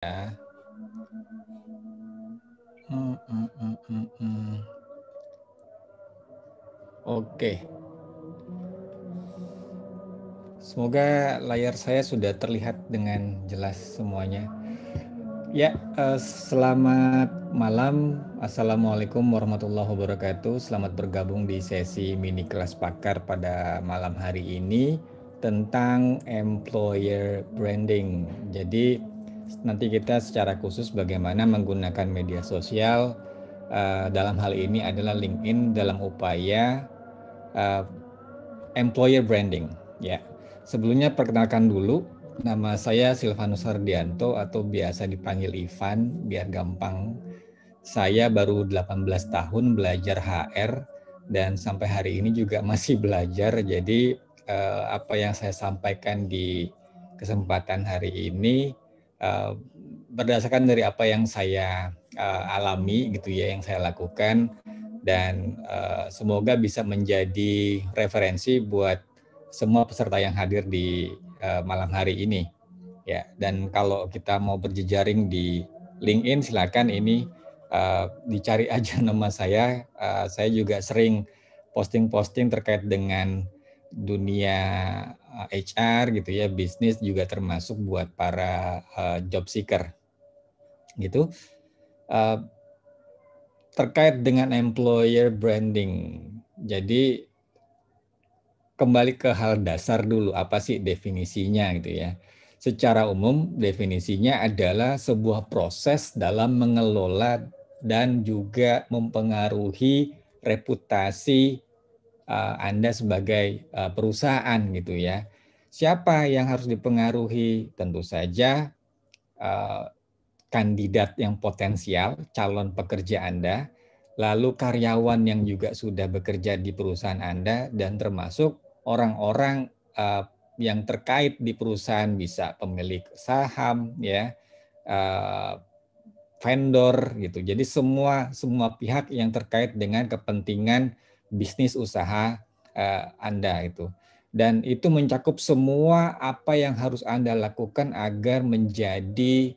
ya. Hmm, hmm, hmm, hmm, hmm, Oke. Semoga layar saya sudah terlihat dengan jelas semuanya. Ya, eh, selamat malam. Assalamualaikum warahmatullahi wabarakatuh. Selamat bergabung di sesi mini kelas pakar pada malam hari ini tentang employer branding. Jadi nanti kita secara khusus bagaimana menggunakan media sosial uh, dalam hal ini adalah LinkedIn dalam upaya uh, employer branding ya. Sebelumnya perkenalkan dulu nama saya Silvanus Hardianto atau biasa dipanggil Ivan biar gampang. Saya baru 18 tahun belajar HR dan sampai hari ini juga masih belajar. Jadi eh, apa yang saya sampaikan di kesempatan hari ini Eh, berdasarkan dari apa yang saya uh, alami gitu ya yang saya lakukan dan uh, semoga bisa menjadi referensi buat semua peserta yang hadir di uh, malam hari ini ya dan kalau kita mau berjejaring di LinkedIn silakan ini uh, dicari aja nama saya uh, saya juga sering posting-posting terkait dengan dunia HR gitu ya, bisnis juga termasuk buat para uh, job seeker gitu. Uh, terkait dengan employer branding. Jadi kembali ke hal dasar dulu apa sih definisinya gitu ya. Secara umum definisinya adalah sebuah proses dalam mengelola dan juga mempengaruhi reputasi Eh, Anda sebagai eh, perusahaan gitu ya. Siapa yang harus dipengaruhi? Tentu saja eh, kandidat yang potensial, calon pekerja Anda, lalu karyawan yang juga sudah bekerja di perusahaan Anda dan termasuk orang-orang uh, yang terkait di perusahaan bisa pemilik saham ya uh, vendor gitu. Jadi semua semua pihak yang terkait dengan kepentingan bisnis usaha uh, Anda itu. Dan itu mencakup semua apa yang harus Anda lakukan agar menjadi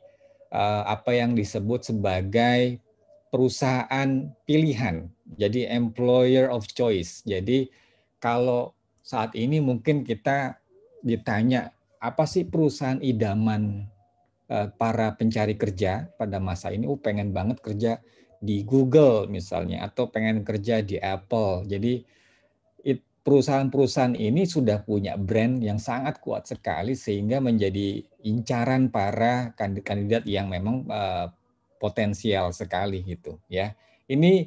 uh, apa yang disebut sebagai perusahaan pilihan. Jadi employer of choice. Jadi kalau saat ini mungkin kita ditanya apa sih perusahaan idaman eh, para pencari kerja pada masa ini? Oh, pengen banget kerja di Google misalnya atau pengen kerja di Apple. Jadi perusahaan-perusahaan ini sudah punya brand yang sangat kuat sekali sehingga menjadi incaran para kandidat yang memang uh, potensial sekali gitu ya. Ini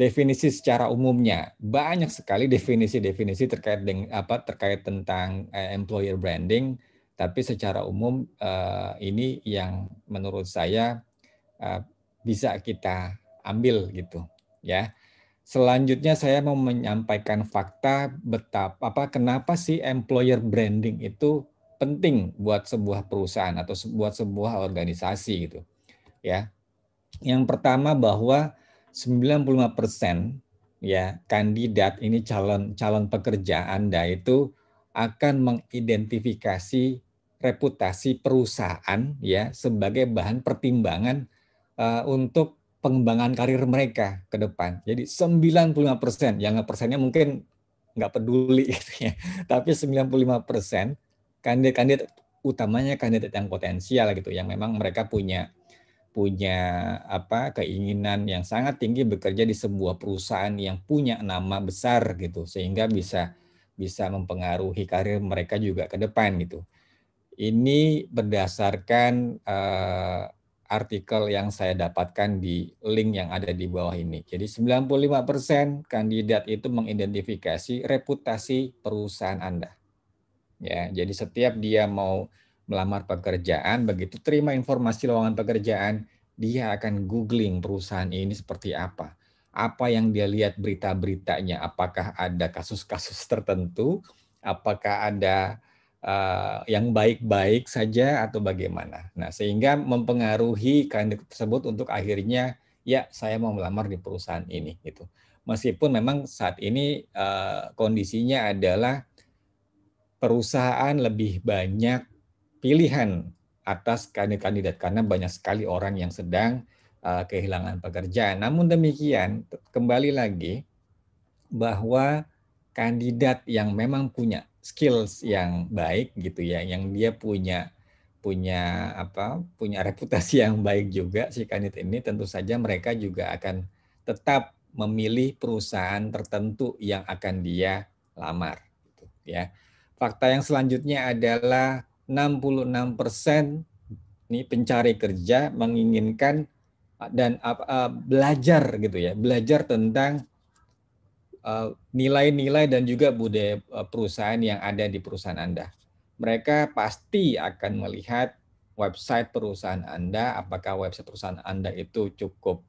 definisi secara umumnya. Banyak sekali definisi-definisi terkait dengan apa terkait tentang uh, employer branding tapi secara umum uh, ini yang menurut saya uh, bisa kita ambil gitu ya. Selanjutnya saya mau menyampaikan fakta betapa apa kenapa sih employer branding itu penting buat sebuah perusahaan atau buat sebuah organisasi gitu. Ya. Yang pertama bahwa 95% ya kandidat ini calon calon pekerja Anda itu akan mengidentifikasi reputasi perusahaan ya sebagai bahan pertimbangan uh, untuk pengembangan karir mereka ke depan. Jadi 95 persen, yang persennya mungkin nggak peduli gitu ya. Tapi 95 persen kandidat-kandidat utamanya kandidat yang potensial gitu, yang memang mereka punya punya apa keinginan yang sangat tinggi bekerja di sebuah perusahaan yang punya nama besar gitu, sehingga bisa bisa mempengaruhi karir mereka juga ke depan gitu. Ini berdasarkan uh, artikel yang saya dapatkan di link yang ada di bawah ini. Jadi 95% kandidat itu mengidentifikasi reputasi perusahaan Anda. Ya, jadi setiap dia mau melamar pekerjaan, begitu terima informasi lowongan pekerjaan, dia akan googling perusahaan ini seperti apa. Apa yang dia lihat berita-beritanya, apakah ada kasus-kasus tertentu, apakah ada uh, yang baik-baik saja atau bagaimana. Nah, sehingga mempengaruhi kandidat tersebut untuk akhirnya ya saya mau melamar di perusahaan ini gitu. Meskipun memang saat ini uh, kondisinya adalah perusahaan lebih banyak pilihan atas kandidat-kandidat karena banyak sekali orang yang sedang uh, kehilangan pekerjaan. Namun demikian, kembali lagi bahwa kandidat yang memang punya skills yang baik gitu ya, yang dia punya punya apa punya reputasi yang baik juga si kandidat ini tentu saja mereka juga akan tetap memilih perusahaan tertentu yang akan dia lamar gitu ya. Fakta yang selanjutnya adalah 66% persen ini pencari kerja menginginkan dan eh, belajar gitu ya, belajar tentang Eh, nilai-nilai dan juga budaya eh, perusahaan yang ada di perusahaan Anda. Mereka pasti akan melihat website perusahaan Anda, apakah website perusahaan Anda itu cukup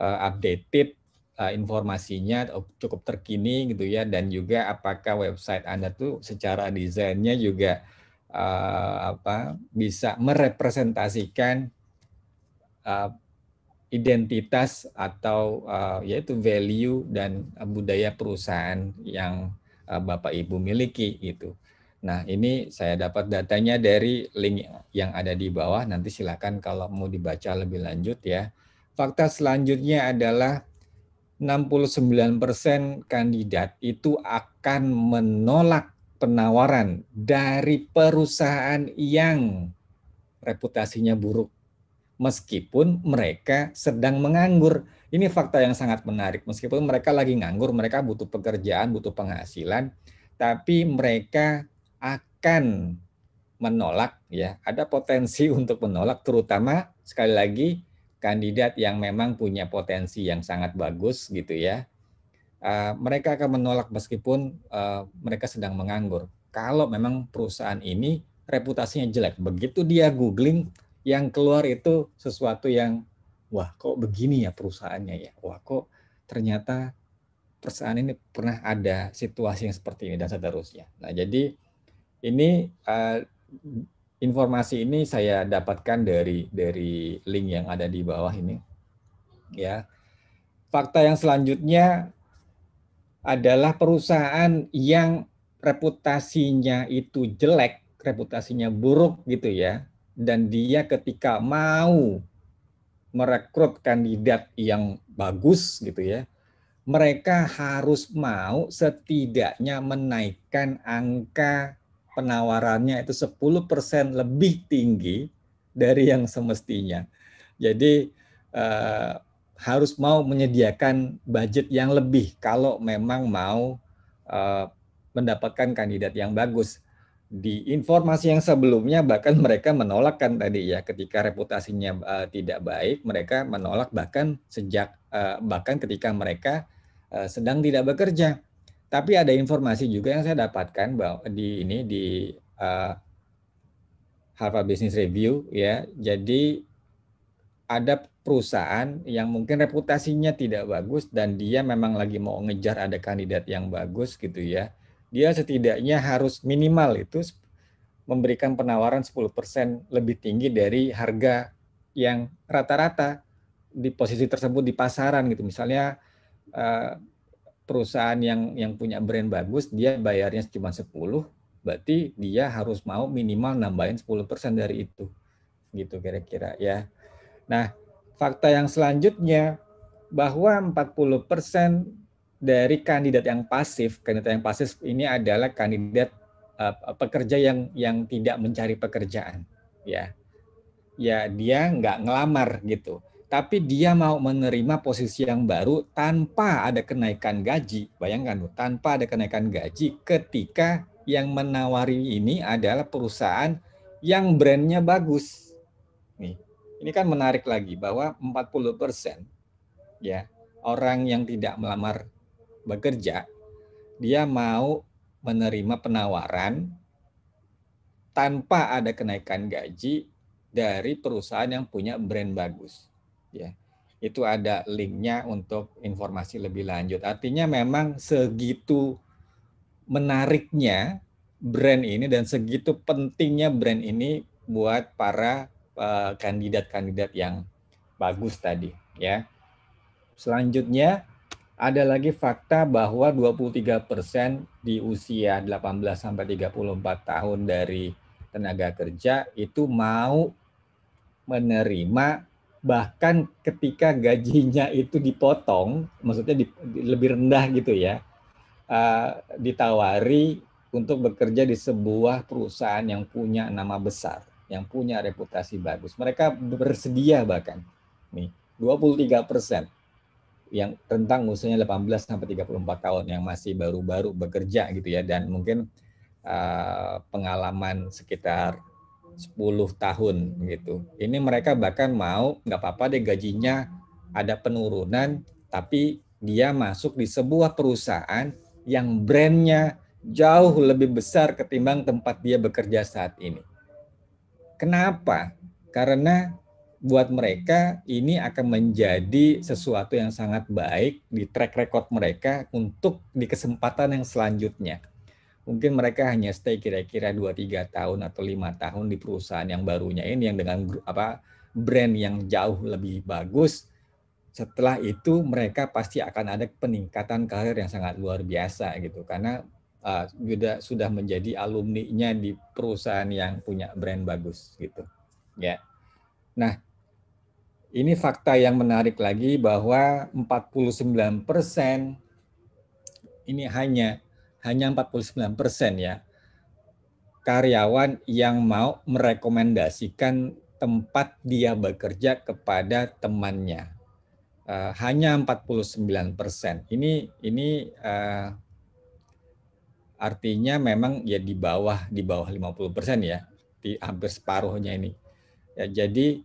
eh, updated informasinya, cukup terkini gitu ya, dan juga apakah website Anda itu secara desainnya juga apa bisa merepresentasikan identitas atau uh, yaitu value dan uh, budaya perusahaan yang uh, Bapak Ibu miliki gitu. Nah, ini saya dapat datanya dari link yang ada di bawah. Nanti silakan kalau mau dibaca lebih lanjut ya. Fakta selanjutnya adalah 69% kandidat itu akan menolak penawaran dari perusahaan yang reputasinya buruk meskipun mereka sedang menganggur. Ini fakta yang sangat menarik. Meskipun mereka lagi nganggur, mereka butuh pekerjaan, butuh penghasilan, tapi mereka akan menolak ya. Ada potensi untuk menolak terutama sekali lagi kandidat yang memang punya potensi yang sangat bagus gitu ya. Uh, mereka akan menolak meskipun uh, mereka sedang menganggur. Kalau memang perusahaan ini reputasinya jelek, begitu dia googling yang keluar itu sesuatu yang wah kok begini ya perusahaannya ya wah kok ternyata perusahaan ini pernah ada situasi yang seperti ini dan seterusnya nah jadi ini uh, informasi ini saya dapatkan dari dari link yang ada di bawah ini ya fakta yang selanjutnya adalah perusahaan yang reputasinya itu jelek reputasinya buruk gitu ya dan dia ketika mau merekrut kandidat yang bagus gitu ya, mereka harus mau setidaknya menaikkan angka penawarannya itu 10% lebih tinggi dari yang semestinya. Jadi eh, harus mau menyediakan budget yang lebih kalau memang mau eh, mendapatkan kandidat yang bagus di informasi yang sebelumnya bahkan mereka menolak tadi ya ketika reputasinya uh, tidak baik mereka menolak bahkan sejak uh, bahkan ketika mereka uh, sedang tidak bekerja tapi ada informasi juga yang saya dapatkan bahwa di ini di uh, Harvard Business Review ya jadi ada perusahaan yang mungkin reputasinya tidak bagus dan dia memang lagi mau ngejar ada kandidat yang bagus gitu ya dia setidaknya harus minimal itu memberikan penawaran 10% lebih tinggi dari harga yang rata-rata di posisi tersebut di pasaran gitu. Misalnya eh, perusahaan yang yang punya brand bagus dia bayarnya cuma 10, berarti dia harus mau minimal nambahin 10% dari itu. Gitu kira-kira ya. Nah, fakta yang selanjutnya bahwa 40% dari kandidat yang pasif, kandidat yang pasif ini adalah kandidat uh, pekerja yang yang tidak mencari pekerjaan, ya, ya dia nggak ngelamar gitu, tapi dia mau menerima posisi yang baru tanpa ada kenaikan gaji, bayangkan tuh, tanpa ada kenaikan gaji ketika yang menawari ini adalah perusahaan yang brandnya bagus, nih, ini kan menarik lagi bahwa 40 persen, ya orang yang tidak melamar bekerja, dia mau menerima penawaran tanpa ada kenaikan gaji dari perusahaan yang punya brand bagus. Ya, itu ada linknya untuk informasi lebih lanjut. Artinya memang segitu menariknya brand ini dan segitu pentingnya brand ini buat para eh, kandidat-kandidat uh, yang bagus tadi. Ya, selanjutnya ada lagi fakta bahwa 23% di usia 18 sampai 34 tahun dari tenaga kerja itu mau menerima bahkan ketika gajinya itu dipotong, maksudnya di, di, lebih rendah gitu ya, uh, ditawari untuk bekerja di sebuah perusahaan yang punya nama besar, yang punya reputasi bagus. Mereka bersedia bahkan nih 23 persen yang rentang usianya 18 sampai 34 tahun yang masih baru-baru bekerja gitu ya dan mungkin uh, pengalaman sekitar 10 tahun gitu. Ini mereka bahkan mau nggak apa-apa deh gajinya ada penurunan tapi dia masuk di sebuah perusahaan yang brandnya jauh lebih besar ketimbang tempat dia bekerja saat ini. Kenapa? Karena buat mereka ini akan menjadi sesuatu yang sangat baik di track record mereka untuk di kesempatan yang selanjutnya. Mungkin mereka hanya stay kira-kira 2-3 tahun atau lima tahun di perusahaan yang barunya ini yang dengan apa brand yang jauh lebih bagus. Setelah itu mereka pasti akan ada peningkatan karir yang sangat luar biasa gitu karena ah, sudah sudah menjadi alumni-nya di perusahaan yang punya brand bagus gitu. Ya. Nah, ini fakta yang menarik lagi bahwa 49 persen ini hanya hanya 49 persen ya karyawan yang mau merekomendasikan tempat dia bekerja kepada temannya. Uh, hanya 49 persen. Ini ini eh, artinya memang ya di bawah di bawah 50 persen ya, di hampir separuhnya ini. Ya, jadi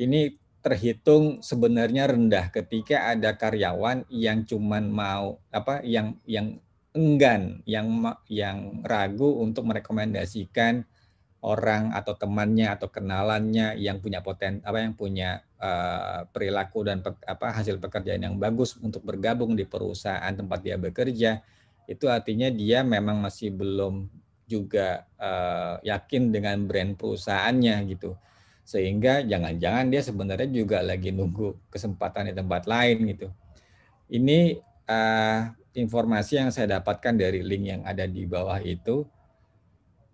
ini terhitung sebenarnya rendah ketika ada karyawan yang cuman mau apa yang yang enggan yang yang ragu untuk merekomendasikan orang atau temannya atau kenalannya yang punya poten apa yang punya uh, perilaku dan pe, apa hasil pekerjaan yang bagus untuk bergabung di perusahaan tempat dia bekerja itu artinya dia memang masih belum juga uh, yakin dengan brand perusahaannya gitu sehingga jangan-jangan dia sebenarnya juga lagi nunggu kesempatan di tempat lain gitu. Ini uh, informasi yang saya dapatkan dari link yang ada di bawah itu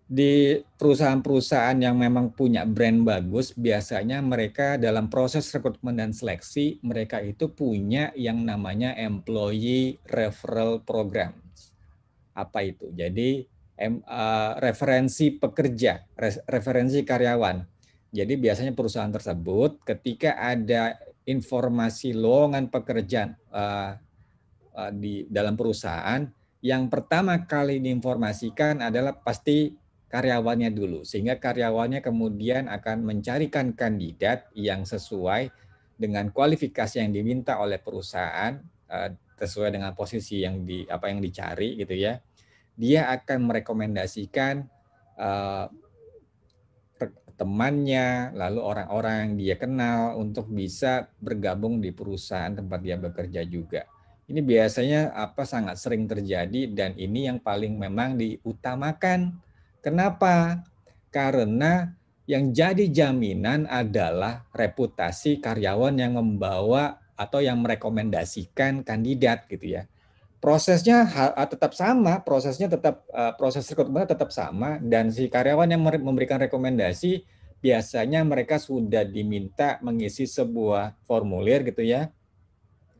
di perusahaan-perusahaan yang memang punya brand bagus biasanya mereka dalam proses rekrutmen dan seleksi mereka itu punya yang namanya employee referral program. Apa itu? Jadi eh, referensi pekerja, referensi karyawan jadi biasanya perusahaan tersebut ketika ada informasi lowongan pekerjaan uh, uh, di dalam perusahaan, yang pertama kali diinformasikan adalah pasti karyawannya dulu, sehingga karyawannya kemudian akan mencarikan kandidat yang sesuai dengan kualifikasi yang diminta oleh perusahaan, eh, sesuai dengan posisi yang di apa yang dicari gitu ya. Dia akan merekomendasikan temannya, lalu orang-orang yang dia kenal untuk bisa bergabung di perusahaan tempat dia bekerja juga. Ini biasanya apa sangat sering terjadi dan ini yang paling memang diutamakan. Kenapa? Karena yang jadi jaminan adalah reputasi karyawan yang membawa atau yang merekomendasikan kandidat gitu ya prosesnya tetap sama, prosesnya tetap e, proses rekrutmen tetap sama dan si karyawan yang memberikan rekomendasi biasanya mereka sudah diminta mengisi sebuah formulir gitu ya.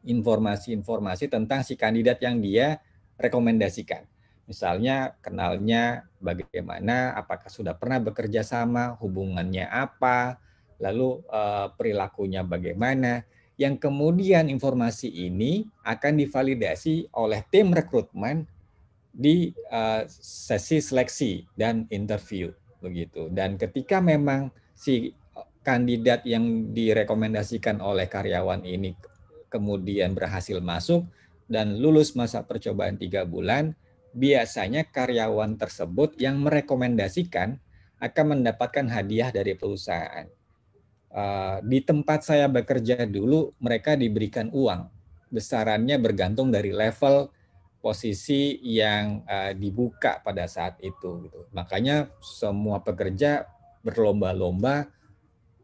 informasi-informasi tentang si kandidat yang dia rekomendasikan. Misalnya kenalnya bagaimana, apakah sudah pernah bekerja sama, hubungannya apa, lalu e, perilakunya bagaimana yang kemudian informasi ini akan divalidasi oleh tim rekrutmen di eh, sesi seleksi dan interview begitu. Dan ketika memang si eh, kandidat yang direkomendasikan oleh karyawan ini kemudian berhasil masuk dan lulus masa percobaan tiga bulan, biasanya karyawan tersebut yang merekomendasikan akan mendapatkan hadiah dari perusahaan. Eh, di tempat saya bekerja dulu mereka diberikan uang besarannya bergantung dari level posisi yang uh, dibuka pada saat itu gitu. Makanya semua pekerja berlomba-lomba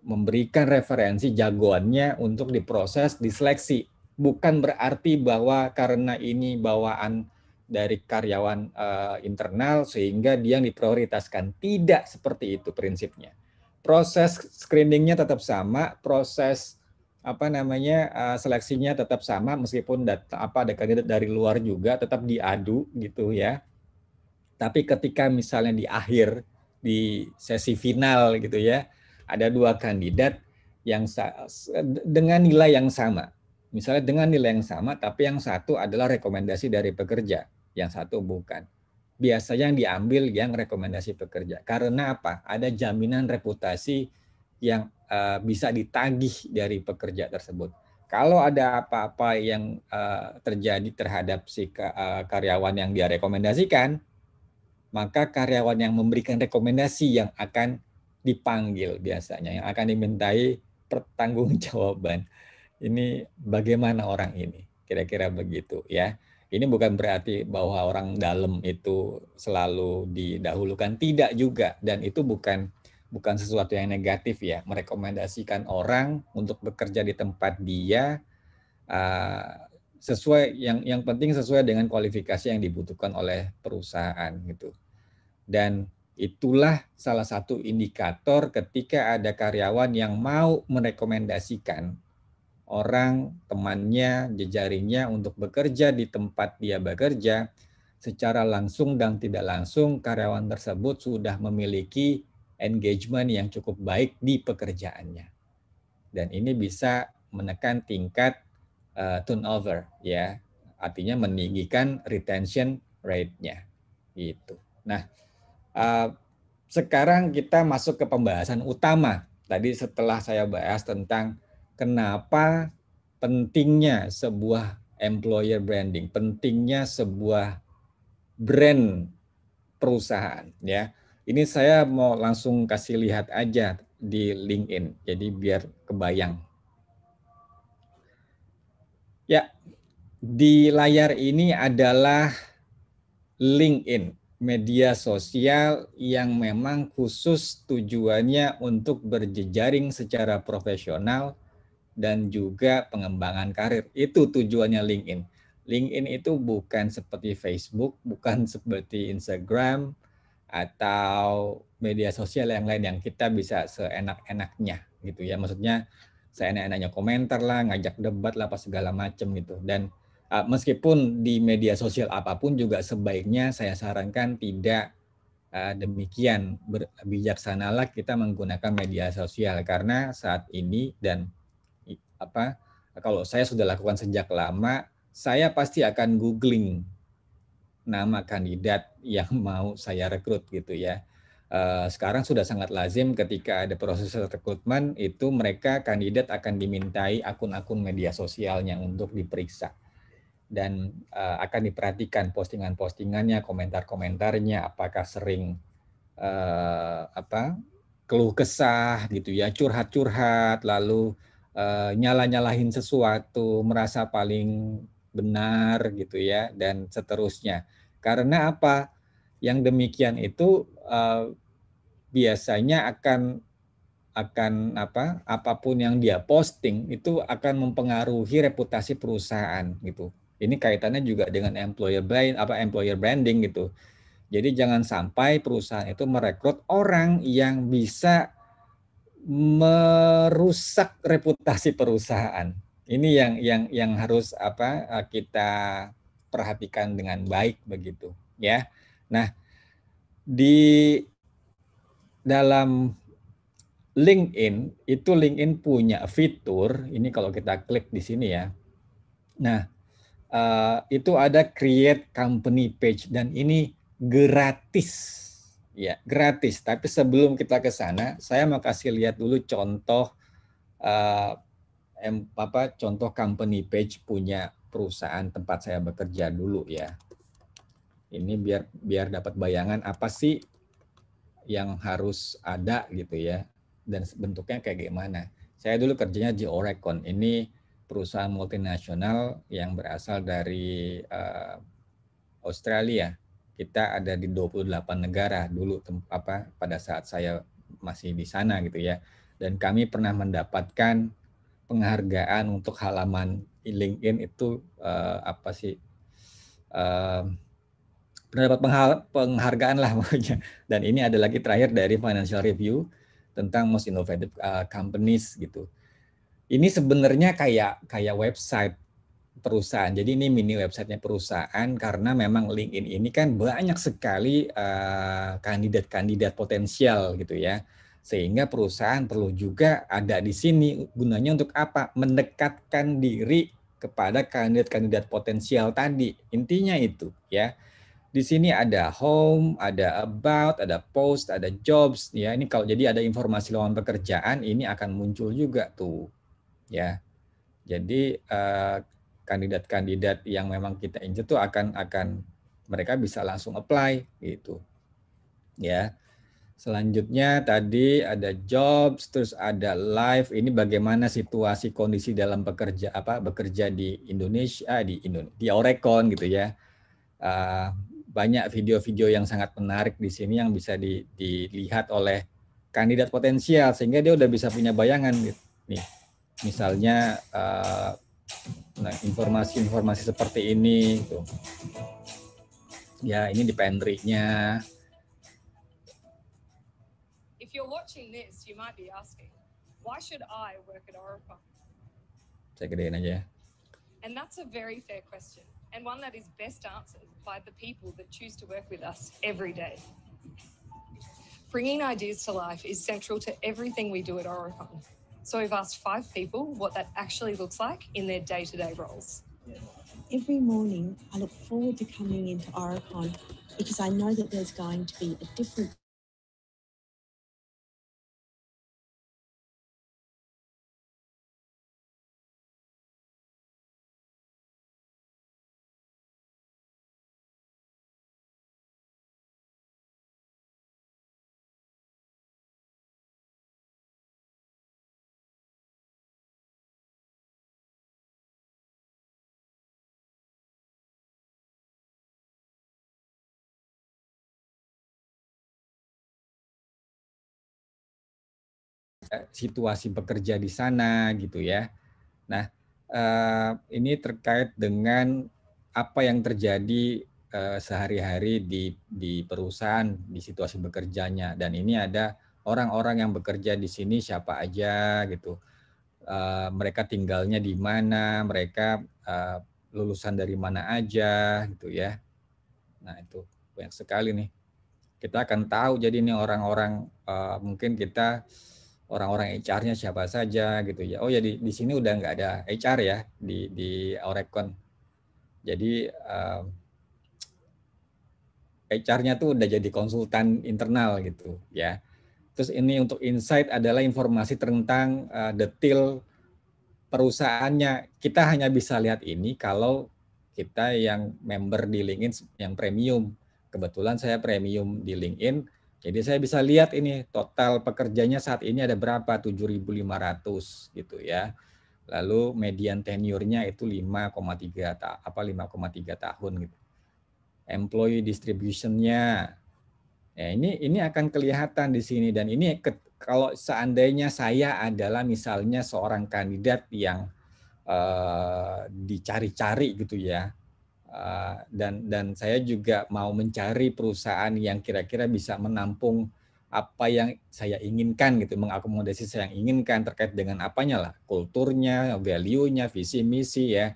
memberikan referensi jagoannya untuk diproses diseleksi. Bukan berarti bahwa karena ini bawaan dari karyawan uh, internal sehingga dia yang diprioritaskan. Tidak seperti itu prinsipnya proses screeningnya tetap sama, proses apa namanya eh, seleksinya tetap sama meskipun data, apa ada kandidat dari luar juga tetap diadu gitu ya. Tapi ketika misalnya di akhir di sesi final gitu ya ada dua kandidat yang dengan nilai yang sama. Misalnya dengan nilai yang sama tapi yang satu adalah rekomendasi dari pekerja, yang satu bukan biasanya yang diambil yang rekomendasi pekerja. Karena apa? Ada jaminan reputasi yang uh, bisa ditagih dari pekerja tersebut. Kalau ada apa-apa yang uh, terjadi terhadap si uh, karyawan yang dia rekomendasikan, maka karyawan yang memberikan rekomendasi yang akan dipanggil biasanya, yang akan dimintai pertanggungjawaban. Ini bagaimana orang ini? Kira-kira begitu ya. Ini bukan berarti bahwa orang dalam itu selalu didahulukan, tidak juga dan itu bukan bukan sesuatu yang negatif ya. Merekomendasikan orang untuk bekerja di tempat dia uh, sesuai yang yang penting sesuai dengan kualifikasi yang dibutuhkan oleh perusahaan gitu. Dan itulah salah satu indikator ketika ada karyawan yang mau merekomendasikan orang, temannya, jejaringnya untuk bekerja di tempat dia bekerja, secara langsung dan tidak langsung karyawan tersebut sudah memiliki engagement yang cukup baik di pekerjaannya. Dan ini bisa menekan tingkat uh, turnover ya, artinya meninggikan retention rate-nya gitu. Nah, uh, sekarang kita masuk ke pembahasan utama. Tadi setelah saya bahas tentang kenapa pentingnya sebuah employer branding, pentingnya sebuah brand perusahaan ya. Ini saya mau langsung kasih lihat aja di LinkedIn. Jadi biar kebayang. Ya, di layar ini adalah LinkedIn, media sosial yang memang khusus tujuannya untuk berjejaring secara profesional dan juga pengembangan karir. Itu tujuannya LinkedIn. LinkedIn itu bukan seperti Facebook, bukan seperti Instagram atau media sosial yang lain yang kita bisa seenak-enaknya gitu ya. Maksudnya seenak-enaknya komentar lah, ngajak debat lah apa segala macam gitu. Dan uh, meskipun di media sosial apapun juga sebaiknya saya sarankan tidak uh, demikian lah kita menggunakan media sosial karena saat ini dan apa kalau saya sudah lakukan sejak lama, saya pasti akan googling nama kandidat yang mau saya rekrut gitu ya. Eh, sekarang sudah sangat lazim ketika ada proses rekrutmen itu mereka kandidat akan dimintai akun-akun media sosialnya untuk diperiksa dan eh, akan diperhatikan postingan-postingannya, komentar-komentarnya, apakah sering eh, apa keluh kesah gitu ya, curhat-curhat, lalu uh, nyala-nyalahin sesuatu, merasa paling benar gitu ya dan seterusnya. Karena apa? Yang demikian itu uh, biasanya akan akan apa apapun yang dia posting itu akan mempengaruhi reputasi perusahaan gitu. Ini kaitannya juga dengan employer brand apa employer branding gitu. Jadi jangan sampai perusahaan itu merekrut orang yang bisa merusak reputasi perusahaan. Ini yang yang yang harus apa eh, kita perhatikan dengan baik begitu ya. Nah, di dalam LinkedIn itu LinkedIn punya fitur ini kalau kita klik di sini ya. Nah, eh, itu ada create company page dan ini gratis ya gratis. Tapi sebelum kita ke sana, saya mau kasih lihat dulu contoh uh, apa contoh company page punya perusahaan tempat saya bekerja dulu ya. Ini biar biar dapat bayangan apa sih yang harus ada gitu ya dan bentuknya kayak gimana. Saya dulu kerjanya di Oregon. Ini perusahaan multinasional yang berasal dari uh, Australia kita ada di 28 negara dulu apa pada saat saya masih di sana gitu ya. Dan kami pernah mendapatkan penghargaan untuk halaman LinkedIn itu uh, apa sih? Uh, pernah penghargaan lah pokoknya. Dan ini ada lagi terakhir dari Financial Review tentang most innovative eh, companies gitu. Ini sebenarnya kayak kayak website perusahaan. Jadi ini mini websitenya perusahaan karena memang LinkedIn ini kan banyak sekali eh, kandidat-kandidat uh, potensial gitu ya. Sehingga perusahaan perlu juga ada di sini gunanya untuk apa? Mendekatkan diri kepada kandidat-kandidat potensial tadi. Intinya itu ya. Di sini ada home, ada about, ada post, ada jobs ya. Ini kalau jadi ada informasi lowongan pekerjaan ini akan muncul juga tuh. Ya. Jadi eh, kandidat-kandidat yang memang kita injek tuh akan akan mereka bisa langsung apply gitu. Ya. Selanjutnya tadi ada jobs, terus ada live. Ini bagaimana situasi kondisi dalam bekerja apa bekerja di Indonesia eh, di Indonesia di Oregon gitu ya. Ah, banyak video-video yang sangat menarik di sini yang bisa di, dilihat oleh kandidat potensial sehingga dia udah bisa punya bayangan gitu. Nih, misalnya ah, Nah, informasi-informasi seperti ini tuh. Gitu. Ya, ini di pantry-nya. If you're watching this, you might be asking, why should I work at Oracle? Saya gedein aja. Ya. And that's a very fair question, and one that is best answered by the people that choose to work with us every day. Bringing ideas to life is central to everything we do at Oricon, So we've asked five people what that actually looks like in their day to day roles. Every morning, I look forward to coming into Oricon because I know that there's going to be a different situasi bekerja di sana gitu ya. Nah, eh, ini terkait dengan apa yang terjadi eh, sehari-hari di di perusahaan di situasi bekerjanya dan ini ada orang-orang yang bekerja di sini siapa aja gitu. Eh, mereka tinggalnya di mana, mereka lulusan dari mana aja gitu ya. Nah, itu banyak sekali nih. Kita akan tahu jadi ini orang-orang mungkin kita orang-orang HR-nya siapa saja gitu ya. Oh ya di, di sini udah nggak ada HR ya di di Orecon. Jadi uh, eh, HR-nya tuh udah jadi konsultan internal gitu ya. Terus ini untuk insight adalah informasi tentang uh, eh, detail perusahaannya. Kita hanya bisa lihat ini kalau kita yang member di LinkedIn yang premium. Kebetulan saya premium di LinkedIn jadi saya bisa lihat ini total pekerjanya saat ini ada berapa 7.500 gitu ya. Lalu median tenurnya itu 5,3 apa 5,3 tahun gitu. Employee distributionnya Ya, ini ini akan kelihatan di sini dan ini ke, kalau seandainya saya adalah misalnya seorang kandidat yang eh, dicari-cari gitu ya. Eh, dan dan saya juga mau mencari perusahaan yang kira-kira bisa menampung apa yang saya inginkan gitu mengakomodasi saya yang inginkan terkait dengan apanya lah kulturnya value-nya visi misi ya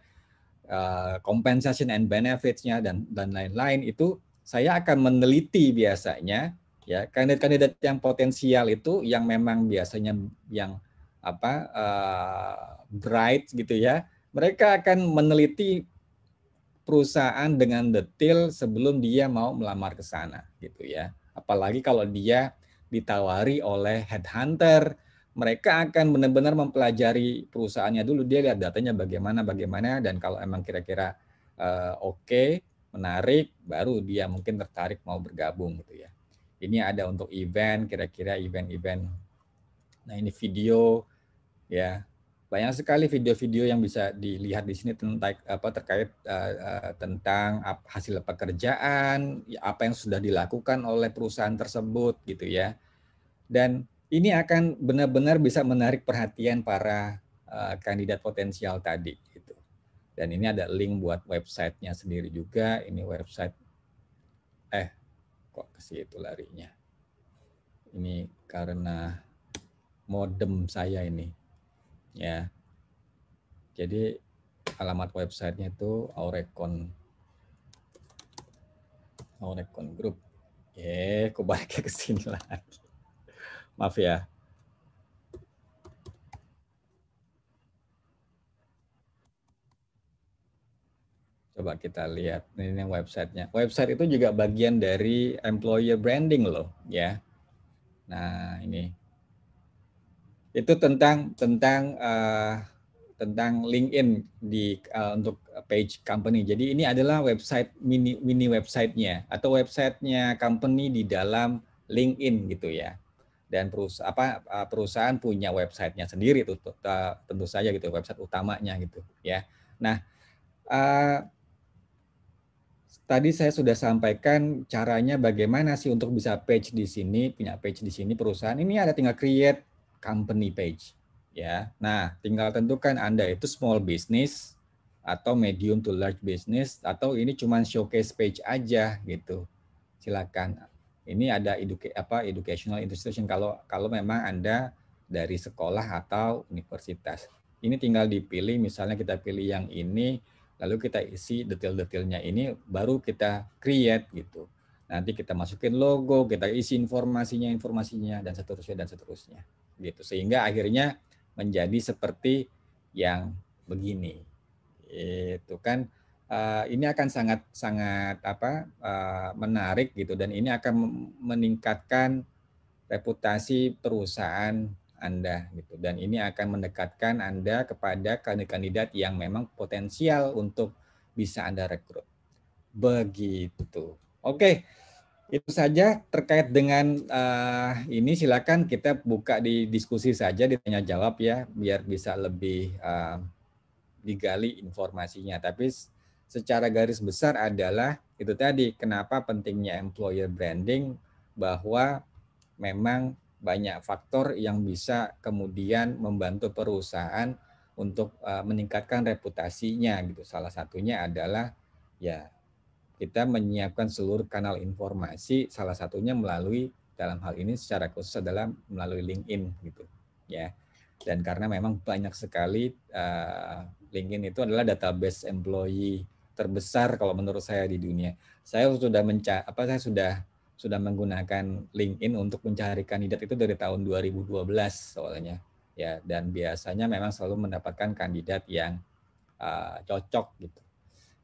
uh, compensation and benefits-nya dan dan lain-lain itu saya akan meneliti biasanya ya kandidat-kandidat yang potensial itu yang memang biasanya yang apa uh, bright gitu ya mereka akan meneliti perusahaan dengan detail sebelum dia mau melamar ke sana gitu ya. Apalagi kalau dia ditawari oleh headhunter, mereka akan benar-benar mempelajari perusahaannya dulu. Dia lihat datanya bagaimana, bagaimana, dan kalau emang kira-kira uh, oke, okay, menarik, baru dia mungkin tertarik mau bergabung gitu ya. Ini ada untuk event, kira-kira event-event. Nah ini video ya banyak sekali video-video yang bisa dilihat di sini tentang apa terkait uh, uh, tentang hasil pekerjaan, ya, apa yang sudah dilakukan oleh perusahaan tersebut gitu ya. Dan ini akan benar-benar bisa menarik perhatian para uh, kandidat potensial tadi gitu. Dan ini ada link buat websitenya sendiri juga. Ini website eh kok ke situ larinya. Ini karena modem saya ini ya jadi alamat websitenya itu Aurecon Aurecon Group eh kok balik ke sini lagi maaf ya Coba kita lihat ini websitenya. Website itu juga bagian dari employer branding loh, ya. Nah ini itu tentang tentang uh, tentang LinkedIn di uh, untuk page company. Jadi ini adalah website mini mini websitenya atau websitenya company di dalam LinkedIn gitu ya. Dan perus apa eh, perusahaan punya websitenya sendiri itu tentu saja gitu website utamanya gitu ya. Nah uh, tadi saya sudah sampaikan caranya bagaimana sih untuk bisa page di sini punya page di sini perusahaan ini ada tinggal create company page ya. Nah, tinggal tentukan Anda itu small business atau medium to large business atau ini cuma showcase page aja gitu. Silakan. Ini ada apa educational institution kalau kalau memang Anda dari sekolah atau universitas. Ini tinggal dipilih misalnya kita pilih yang ini lalu kita isi detail-detailnya ini baru kita create gitu. Nanti kita masukin logo, kita isi informasinya, informasinya dan seterusnya dan seterusnya gitu sehingga akhirnya menjadi seperti yang begini itu kan uh, ini akan sangat sangat apa uh, menarik gitu dan ini akan meningkatkan reputasi perusahaan anda gitu dan ini akan mendekatkan Anda kepada kandidat yang memang potensial untuk bisa Anda rekrut. Begitu. Oke. Okay. Itu saja terkait dengan uh, ini silakan kita buka di diskusi saja ditanya jawab ya biar bisa lebih uh, digali informasinya. Tapi secara garis besar adalah itu tadi kenapa pentingnya employer branding bahwa memang banyak faktor yang bisa kemudian membantu perusahaan untuk uh, meningkatkan reputasinya gitu. Salah satunya adalah ya kita menyiapkan seluruh kanal informasi salah satunya melalui dalam hal ini secara khusus adalah melalui LinkedIn gitu ya dan karena memang banyak sekali uh, LinkedIn itu adalah database employee terbesar kalau menurut saya di dunia saya sudah menca apa saya sudah sudah menggunakan LinkedIn untuk mencari kandidat itu dari tahun 2012 soalnya ya dan biasanya memang selalu mendapatkan kandidat yang uh, cocok gitu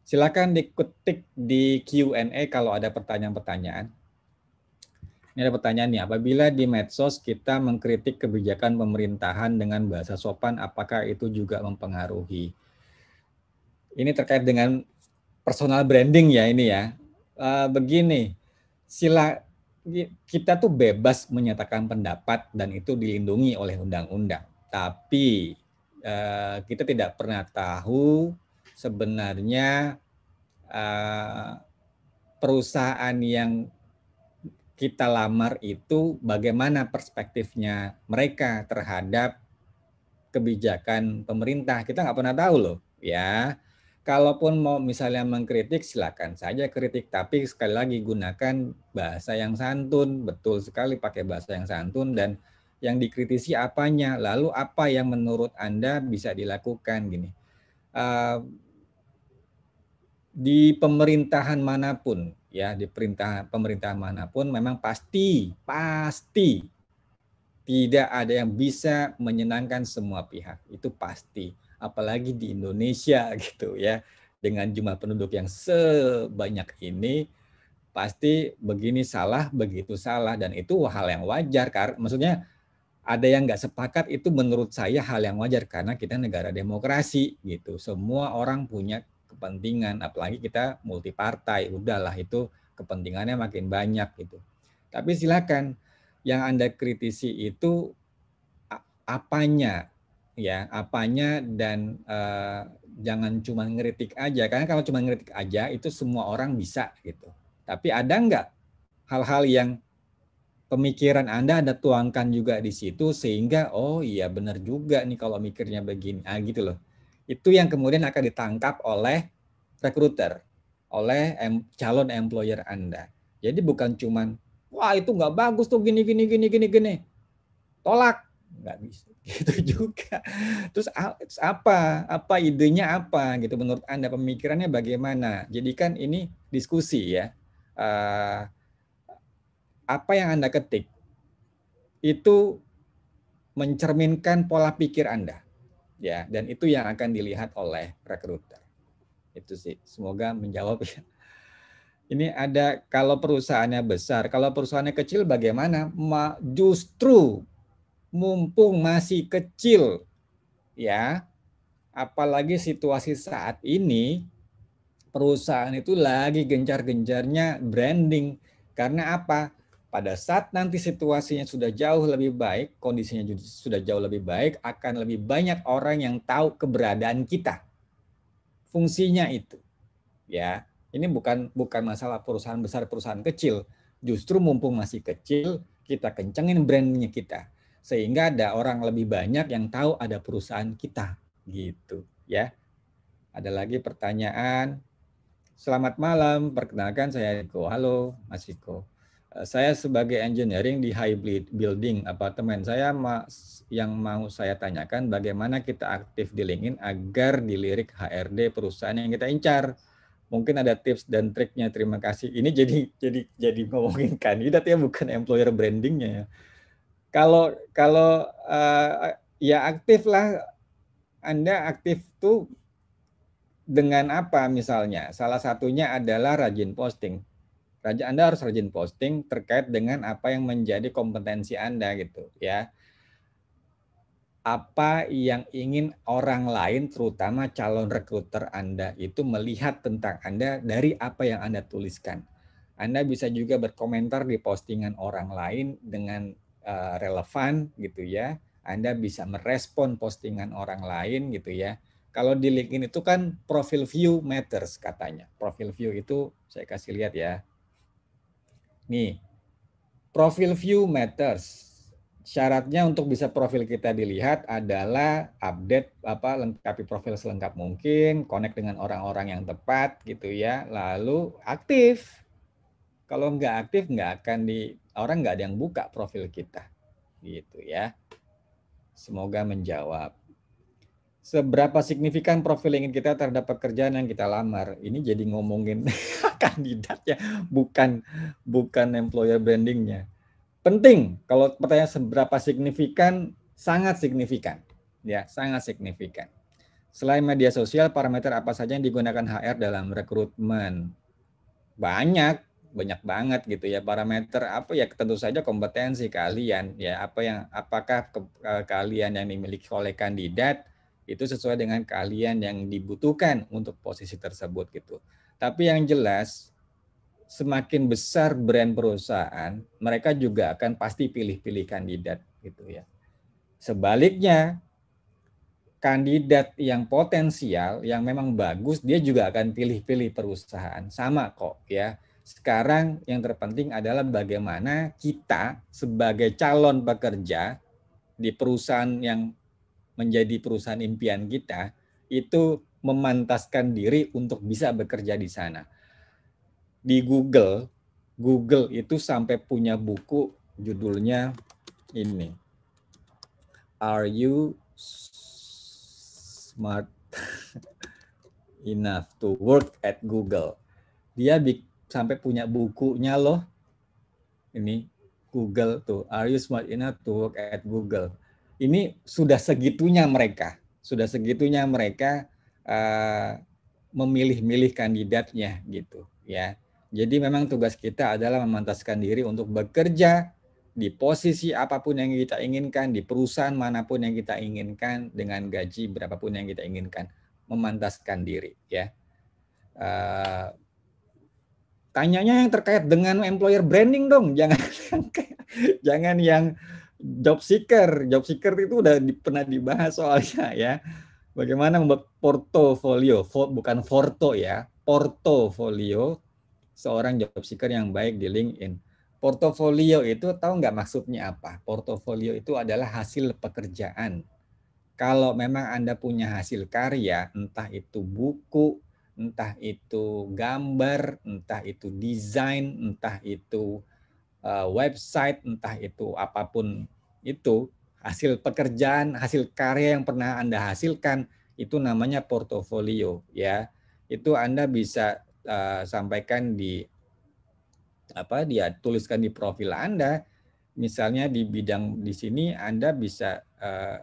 Silakan diketik di Q&A kalau ada pertanyaan-pertanyaan. Ini ada pertanyaannya, apabila di medsos kita mengkritik kebijakan pemerintahan dengan bahasa sopan, apakah itu juga mempengaruhi? Ini terkait dengan personal branding ya ini ya. Uh, begini, sila kita tuh bebas menyatakan pendapat dan itu dilindungi oleh undang-undang. Tapi uh, kita tidak pernah tahu sebenarnya eh, perusahaan yang kita lamar itu bagaimana perspektifnya mereka terhadap kebijakan pemerintah kita nggak pernah tahu loh ya kalaupun mau misalnya mengkritik silakan saja kritik tapi sekali lagi gunakan bahasa yang santun betul sekali pakai bahasa yang santun dan yang dikritisi apanya lalu apa yang menurut anda bisa dilakukan gini eh, di pemerintahan manapun ya di perintah pemerintahan manapun memang pasti pasti tidak ada yang bisa menyenangkan semua pihak itu pasti apalagi di Indonesia gitu ya dengan jumlah penduduk yang sebanyak ini pasti begini salah begitu salah dan itu hal yang wajar karena maksudnya ada yang nggak sepakat itu menurut saya hal yang wajar karena kita negara demokrasi gitu semua orang punya kepentingan apalagi kita multi partai udahlah itu kepentingannya makin banyak gitu tapi silakan yang anda kritisi itu apanya ya apanya dan eh, jangan cuma ngeritik aja karena kalau cuma ngeritik aja itu semua orang bisa gitu tapi ada nggak hal-hal yang pemikiran Anda ada tuangkan juga di situ sehingga oh iya benar juga nih kalau mikirnya begini ah gitu loh itu yang kemudian akan ditangkap oleh recruiter, oleh em calon employer Anda. Jadi bukan cuman wah itu nggak bagus tuh gini gini gini gini gini. Tolak nggak bisa gitu juga terus, apa apa idenya apa gitu menurut anda pemikirannya bagaimana jadi kan ini diskusi ya uh, apa yang anda ketik itu mencerminkan pola pikir anda ya dan itu yang akan dilihat oleh rekruter itu sih semoga menjawab ya ini ada kalau perusahaannya besar kalau perusahaannya kecil bagaimana Ma, justru mumpung masih kecil ya apalagi situasi saat ini perusahaan itu lagi gencar-gencarnya branding karena apa pada saat nanti situasinya sudah jauh lebih baik, kondisinya sudah jauh lebih baik, akan lebih banyak orang yang tahu keberadaan kita. Fungsinya itu. Ya, ini bukan bukan masalah perusahaan besar, perusahaan kecil. Justru mumpung masih kecil, kita kencengin brandnya kita. Sehingga ada orang lebih banyak yang tahu ada perusahaan kita. Gitu, ya. Ada lagi pertanyaan. Selamat malam, perkenalkan saya Riko. Halo, Mas Riko. Eh, saya sebagai engineering di hybrid building apartemen saya yang mau saya tanyakan bagaimana kita aktif di LinkedIn agar dilirik HRD perusahaan yang kita incar. Mungkin ada tips dan triknya. Terima kasih. Ini jadi jadi jadi ngomongin kandidat ya bukan employer brandingnya ya. Kalau kalau uh, ya aktif lah. Anda aktif tuh dengan apa misalnya? Salah satunya adalah rajin posting Raja Anda harus rajin posting terkait dengan apa yang menjadi kompetensi Anda gitu ya. Apa yang ingin orang lain terutama calon rekruter Anda itu melihat tentang Anda dari apa yang Anda tuliskan. Anda bisa juga berkomentar di postingan orang lain dengan eh, relevan gitu ya. Anda bisa merespon postingan orang lain gitu ya. Kalau di LinkedIn itu kan profil view matters katanya. Profil view itu saya kasih lihat ya. Nih, profil view matters. Syaratnya untuk bisa profil kita dilihat adalah update apa lengkapi profil selengkap mungkin, connect dengan orang-orang yang tepat gitu ya, lalu aktif. Kalau nggak aktif nggak akan di orang nggak ada yang buka profil kita gitu ya. Semoga menjawab seberapa signifikan profiling kita terhadap pekerjaan yang kita lamar ini jadi ngomongin kandidatnya bukan bukan employer brandingnya penting kalau pertanyaan seberapa signifikan sangat signifikan ya sangat signifikan selain media sosial parameter apa saja yang digunakan HR dalam rekrutmen banyak banyak banget gitu ya parameter apa ya tentu saja kompetensi kalian ya apa yang apakah ke, uh, kalian yang dimiliki oleh kandidat itu sesuai dengan keahlian yang dibutuhkan untuk posisi tersebut gitu. Tapi yang jelas semakin besar brand perusahaan, mereka juga akan pasti pilih-pilih kandidat gitu ya. Sebaliknya kandidat yang potensial yang memang bagus dia juga akan pilih-pilih perusahaan. Sama kok ya. Sekarang yang terpenting adalah bagaimana kita sebagai calon pekerja di perusahaan yang menjadi perusahaan impian kita itu memantaskan diri untuk bisa bekerja di sana. Di Google, Google itu sampai punya buku judulnya ini. Are you smart enough to work at Google? Dia sampai punya bukunya loh. Ini Google tuh. Are you smart enough to work at Google? ini sudah segitunya mereka, sudah segitunya mereka uh, memilih-milih kandidatnya gitu ya. Jadi memang tugas kita adalah memantaskan diri untuk bekerja di posisi apapun yang kita inginkan, di perusahaan manapun yang kita inginkan, dengan gaji berapapun yang kita inginkan, memantaskan diri ya. Uh, tanyanya yang terkait dengan employer branding dong, jangan jangan yang job seeker. Job seeker itu udah di, pernah dibahas soalnya ya. Bagaimana membuat portofolio, for, bukan forto ya, portofolio seorang job seeker yang baik di LinkedIn. Portofolio itu tahu nggak maksudnya apa? Portofolio itu adalah hasil pekerjaan. Kalau memang Anda punya hasil karya, entah itu buku, entah itu gambar, entah itu desain, entah itu Eh, website, entah itu apapun itu, hasil pekerjaan, hasil karya yang pernah Anda hasilkan, itu namanya portofolio ya. Itu Anda bisa uh, sampaikan di apa dia tuliskan di profil Anda. Misalnya di bidang di sini Anda bisa uh,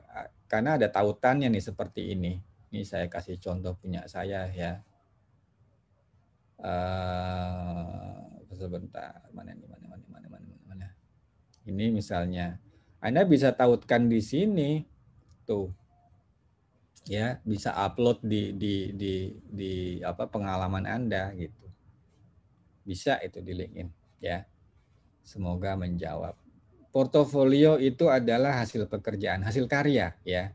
karena ada tautannya nih seperti ini. Ini saya kasih contoh punya saya ya. Uh, sebentar. Mana nih, mana, mana, mana, mana, mana, Ini misalnya. Anda bisa tautkan di sini. Tuh. Ya, bisa upload di di di di apa pengalaman Anda gitu. Bisa itu di linkin ya. Semoga menjawab. Portofolio itu adalah hasil pekerjaan, hasil karya, ya.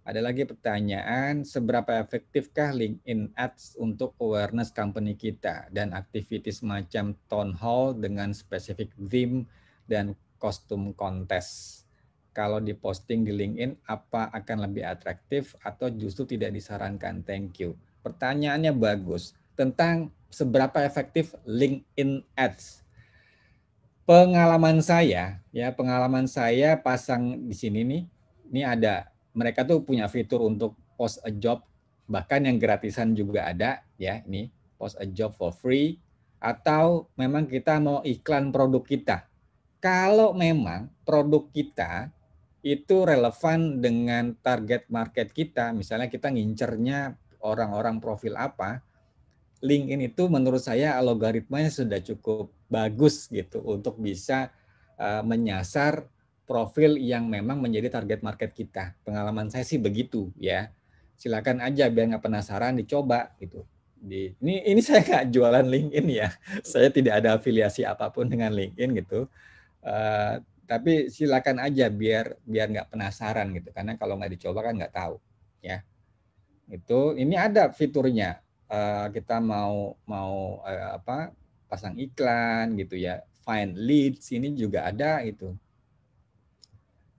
Ada lagi pertanyaan, seberapa efektifkah LinkedIn Ads untuk awareness company kita dan aktivitas macam town hall dengan spesifik theme dan kostum kontes? Kalau diposting di LinkedIn, apa akan lebih atraktif atau justru tidak disarankan? Thank you. Pertanyaannya bagus tentang seberapa efektif LinkedIn Ads pengalaman saya ya pengalaman saya pasang di sini nih ini ada mereka tuh punya fitur untuk post a job bahkan yang gratisan juga ada ya ini post a job for free atau memang kita mau iklan produk kita. Kalau memang produk kita itu relevan dengan target market kita, misalnya kita ngincernya orang-orang profil apa, LinkedIn itu menurut saya algoritmanya sudah cukup bagus gitu untuk bisa uh, menyasar profil yang memang menjadi target market kita. Pengalaman saya sih begitu ya. Silakan aja biar nggak penasaran dicoba gitu. Di, ini ini saya nggak jualan LinkedIn ya. Saya tidak ada afiliasi apapun dengan LinkedIn gitu. Uh, tapi silakan aja biar biar nggak penasaran gitu. Karena kalau nggak dicoba kan nggak tahu ya. Itu ini ada fiturnya. Uh, kita mau mau uh, apa pasang iklan gitu ya find leads ini juga ada itu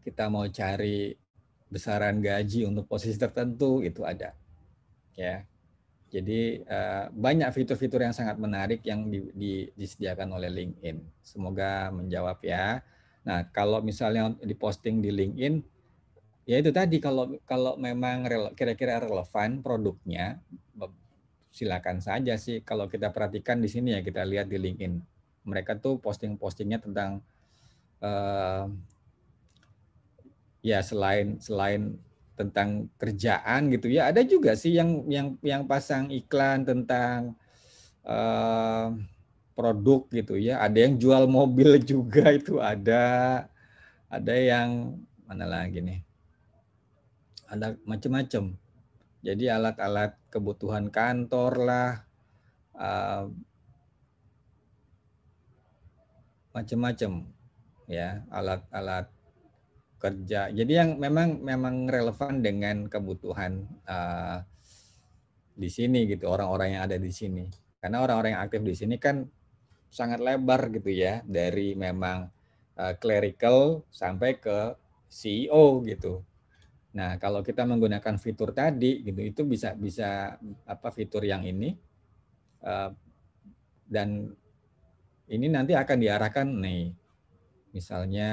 kita mau cari besaran gaji untuk posisi tertentu itu ada ya jadi eh, banyak fitur-fitur yang sangat menarik yang di, di, disediakan oleh LinkedIn semoga menjawab ya nah kalau misalnya diposting di LinkedIn ya itu tadi kalau kalau memang kira-kira relevan produknya silakan saja sih kalau kita perhatikan di sini ya kita lihat di LinkedIn mereka tuh posting-postingnya tentang eh, ya selain selain tentang kerjaan gitu ya ada juga sih yang yang yang pasang iklan tentang uh, produk gitu ya ada yang jual mobil juga itu ada ada yang mana lagi nih ada macam-macam jadi alat-alat kebutuhan kantor lah uh, eh, macam-macam ya alat-alat kerja. Jadi yang memang memang relevan dengan kebutuhan uh, di sini gitu orang-orang yang ada di sini. Karena orang-orang yang aktif di sini kan sangat lebar gitu ya dari memang uh, clerical sampai ke CEO gitu. Nah, kalau kita menggunakan fitur tadi gitu itu bisa bisa apa fitur yang ini uh, dan ini nanti akan diarahkan nih misalnya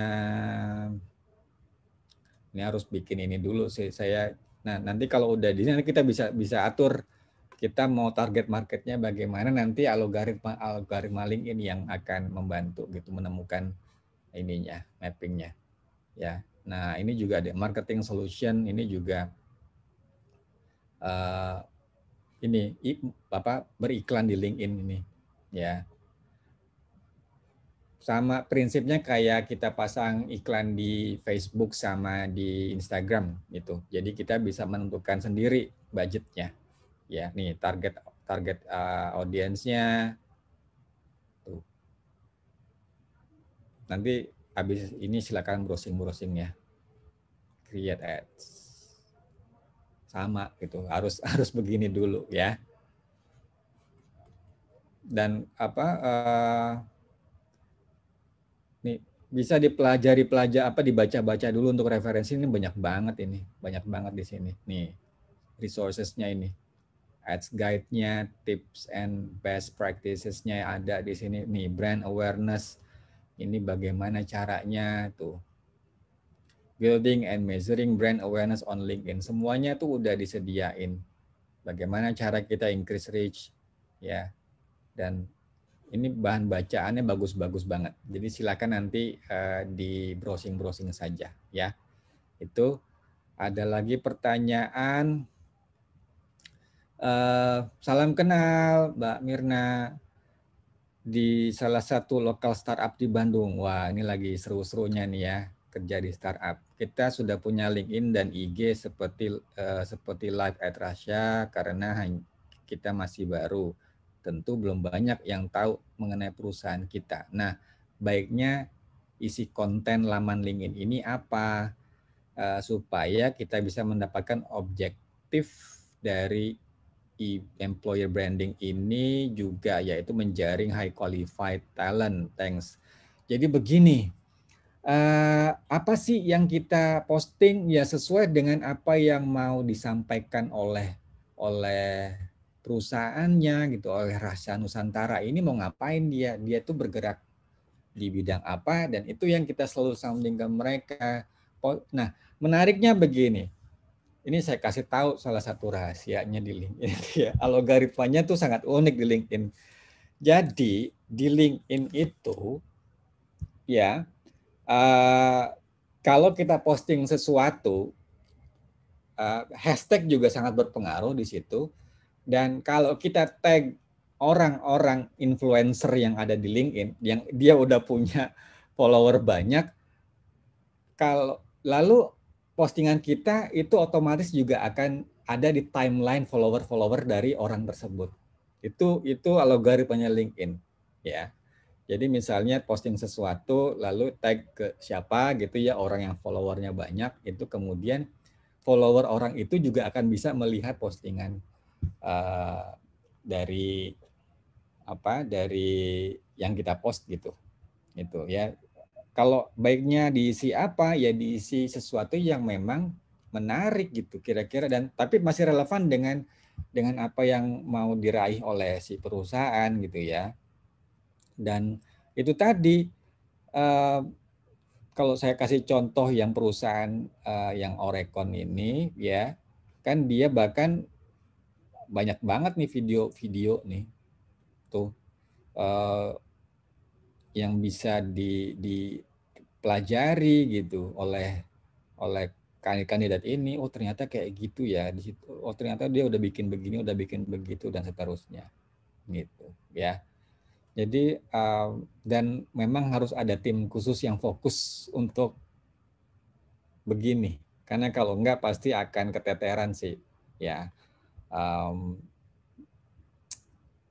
ini harus bikin ini dulu sih saya nah nanti kalau udah di sini kita bisa bisa atur kita mau target marketnya bagaimana nanti algoritma algoritma ini yang akan membantu gitu menemukan ininya mappingnya ya nah ini juga ada marketing solution ini juga uh, ini bapak beriklan di LinkedIn ini ya sama prinsipnya kayak kita pasang iklan di Facebook sama di Instagram gitu. Jadi kita bisa menentukan sendiri budgetnya. Ya, nih target target uh, audiensnya. Tuh. Nanti habis ini silakan browsing-browsing ya. Create ads. Sama gitu. Harus harus begini dulu ya. Dan apa uh, bisa dipelajari pelajari apa dibaca-baca dulu untuk referensi ini banyak banget ini banyak banget di sini nih resourcesnya ini ads guide-nya tips and best practices-nya ada di sini nih brand awareness ini bagaimana caranya tuh building and measuring brand awareness on LinkedIn semuanya tuh udah disediain bagaimana cara kita increase reach ya dan ini bahan bacaannya bagus-bagus banget. Jadi silakan nanti uh, di browsing-browsing saja ya. Itu ada lagi pertanyaan. Uh, salam kenal Mbak Mirna di salah satu lokal startup di Bandung. Wah ini lagi seru-serunya nih ya kerja di startup. Kita sudah punya LinkedIn dan IG seperti uh, seperti Live at Russia karena kita masih baru tentu belum banyak yang tahu mengenai perusahaan kita. Nah, baiknya isi konten laman LinkedIn ini apa eh, supaya kita bisa mendapatkan objektif dari employer branding ini juga yaitu menjaring high qualified talent. Thanks. Jadi begini, uh, apa sih yang kita posting ya sesuai dengan apa yang mau disampaikan oleh oleh perusahaannya gitu oleh rasa Nusantara ini mau ngapain dia dia tuh bergerak di bidang apa dan itu yang kita selalu sounding ke mereka nah menariknya begini ini saya kasih tahu salah satu rahasianya di LinkedIn ya algoritmanya tuh sangat unik di LinkedIn jadi di LinkedIn itu ya uh, kalau kita posting sesuatu uh, hashtag juga sangat berpengaruh di situ dan kalau kita tag orang-orang influencer yang ada di LinkedIn, yang dia udah punya follower banyak, kalau lalu postingan kita itu otomatis juga akan ada di timeline follower-follower dari orang tersebut. Itu itu algoritmanya LinkedIn, ya. Jadi misalnya posting sesuatu lalu tag ke siapa gitu ya orang yang followernya banyak itu kemudian follower orang itu juga akan bisa melihat postingan uh, dari apa dari yang kita post gitu itu ya kalau baiknya diisi apa ya diisi sesuatu yang memang menarik gitu kira-kira dan tapi masih relevan dengan dengan apa yang mau diraih oleh si perusahaan gitu ya dan itu tadi eh, kalau saya kasih contoh yang perusahaan eh, yang Orecon ini ya kan dia bahkan banyak banget nih video-video nih tuh uh, yang bisa di, dipelajari gitu oleh oleh kandidat ini oh ternyata kayak gitu ya di situ oh ternyata dia udah bikin begini udah bikin begitu dan seterusnya gitu ya jadi uh, dan memang harus ada tim khusus yang fokus untuk begini karena kalau enggak pasti akan keteteran sih ya um,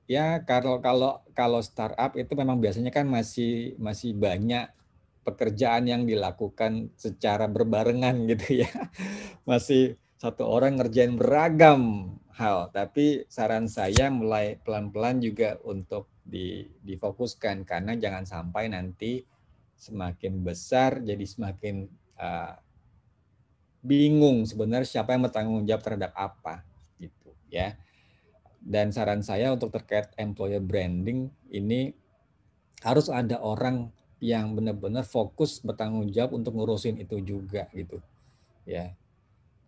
ya kalau kalau kalau startup itu memang biasanya kan masih masih banyak pekerjaan yang dilakukan secara berbarengan gitu ya masih satu orang ngerjain beragam hal tapi saran saya mulai pelan-pelan juga untuk di, difokuskan karena jangan sampai nanti semakin besar jadi semakin uh, bingung sebenarnya siapa yang bertanggung jawab terhadap apa ya. Dan saran saya untuk terkait employer branding ini harus ada orang yang benar-benar fokus bertanggung jawab untuk ngurusin itu juga gitu. Ya.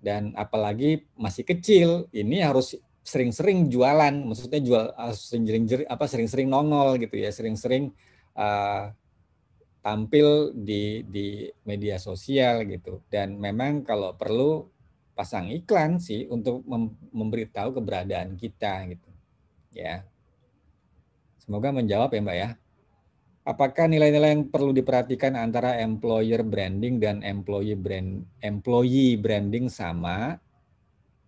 Dan apalagi masih kecil, ini harus sering-sering jualan, maksudnya jual eh, sering-sering apa sering-sering nongol gitu ya, sering-sering eh, tampil di di media sosial gitu. Dan memang kalau perlu pasang iklan sih untuk memberitahu keberadaan kita gitu. Ya. Semoga menjawab ya Mbak ya. Apakah nilai-nilai yang perlu diperhatikan antara employer branding dan employee brand employee branding sama?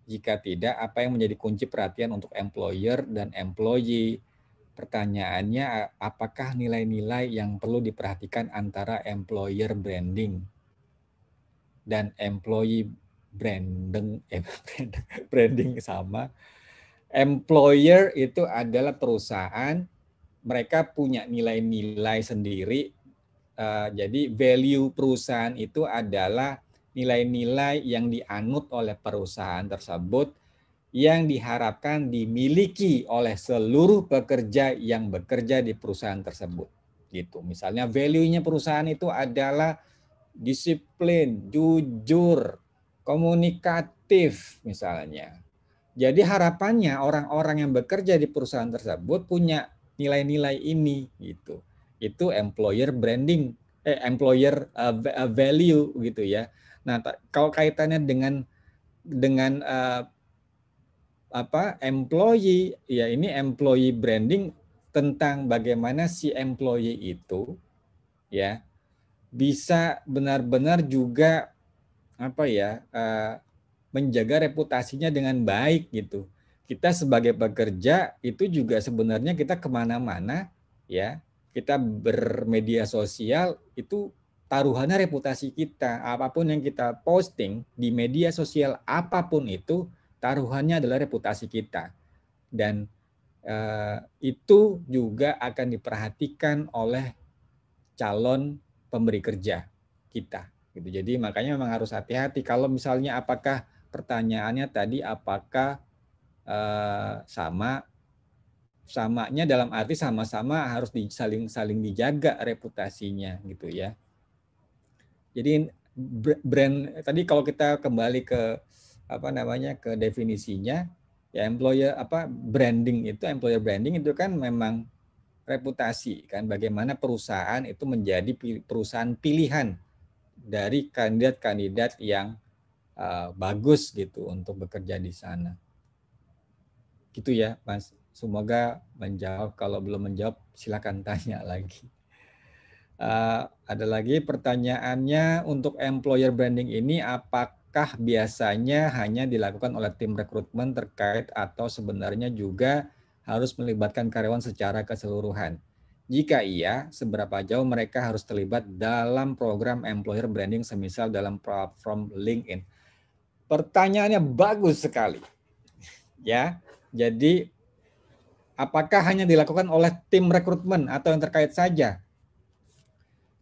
Jika tidak, apa yang menjadi kunci perhatian untuk employer dan employee? Pertanyaannya, apakah nilai-nilai yang perlu diperhatikan antara employer branding dan employee branding eh, branding sama employer itu adalah perusahaan mereka punya nilai-nilai sendiri uh, jadi value perusahaan itu adalah nilai-nilai yang dianut oleh perusahaan tersebut yang diharapkan dimiliki oleh seluruh pekerja yang bekerja di perusahaan tersebut gitu misalnya value-nya perusahaan itu adalah disiplin jujur komunikatif misalnya. Jadi harapannya orang-orang yang bekerja di perusahaan tersebut punya nilai-nilai ini gitu. Itu employer branding, eh, employer uh, value gitu ya. Nah, kalau kaitannya dengan dengan uh, apa employee, ya ini employee branding tentang bagaimana si employee itu ya bisa benar-benar juga apa ya uh, menjaga reputasinya dengan baik gitu. Kita sebagai pekerja itu juga sebenarnya kita kemana-mana ya kita bermedia sosial itu taruhannya reputasi kita. Apapun yang kita posting di media sosial apapun itu taruhannya adalah reputasi kita. Dan eh, itu juga akan diperhatikan oleh calon pemberi kerja kita. Gitu. Jadi makanya memang harus hati-hati. Kalau misalnya apakah pertanyaannya tadi apakah eh, sama samanya dalam arti sama-sama harus di, saling saling dijaga reputasinya gitu ya. Jadi brand tadi kalau kita kembali ke apa namanya ke definisinya ya employer apa branding itu employer branding itu kan memang reputasi kan bagaimana perusahaan itu menjadi perusahaan pilihan dari kandidat-kandidat yang uh, bagus gitu untuk bekerja di sana. Gitu ya, Mas. Semoga menjawab. Kalau belum menjawab, silakan tanya lagi. Uh, ada lagi pertanyaannya untuk employer branding ini apakah biasanya hanya dilakukan oleh tim rekrutmen terkait atau sebenarnya juga harus melibatkan karyawan secara keseluruhan? Jika iya, seberapa jauh mereka harus terlibat dalam program employer branding semisal dalam platform LinkedIn? Pertanyaannya bagus sekali. Ya. Jadi apakah hanya dilakukan oleh tim rekrutmen atau yang terkait saja?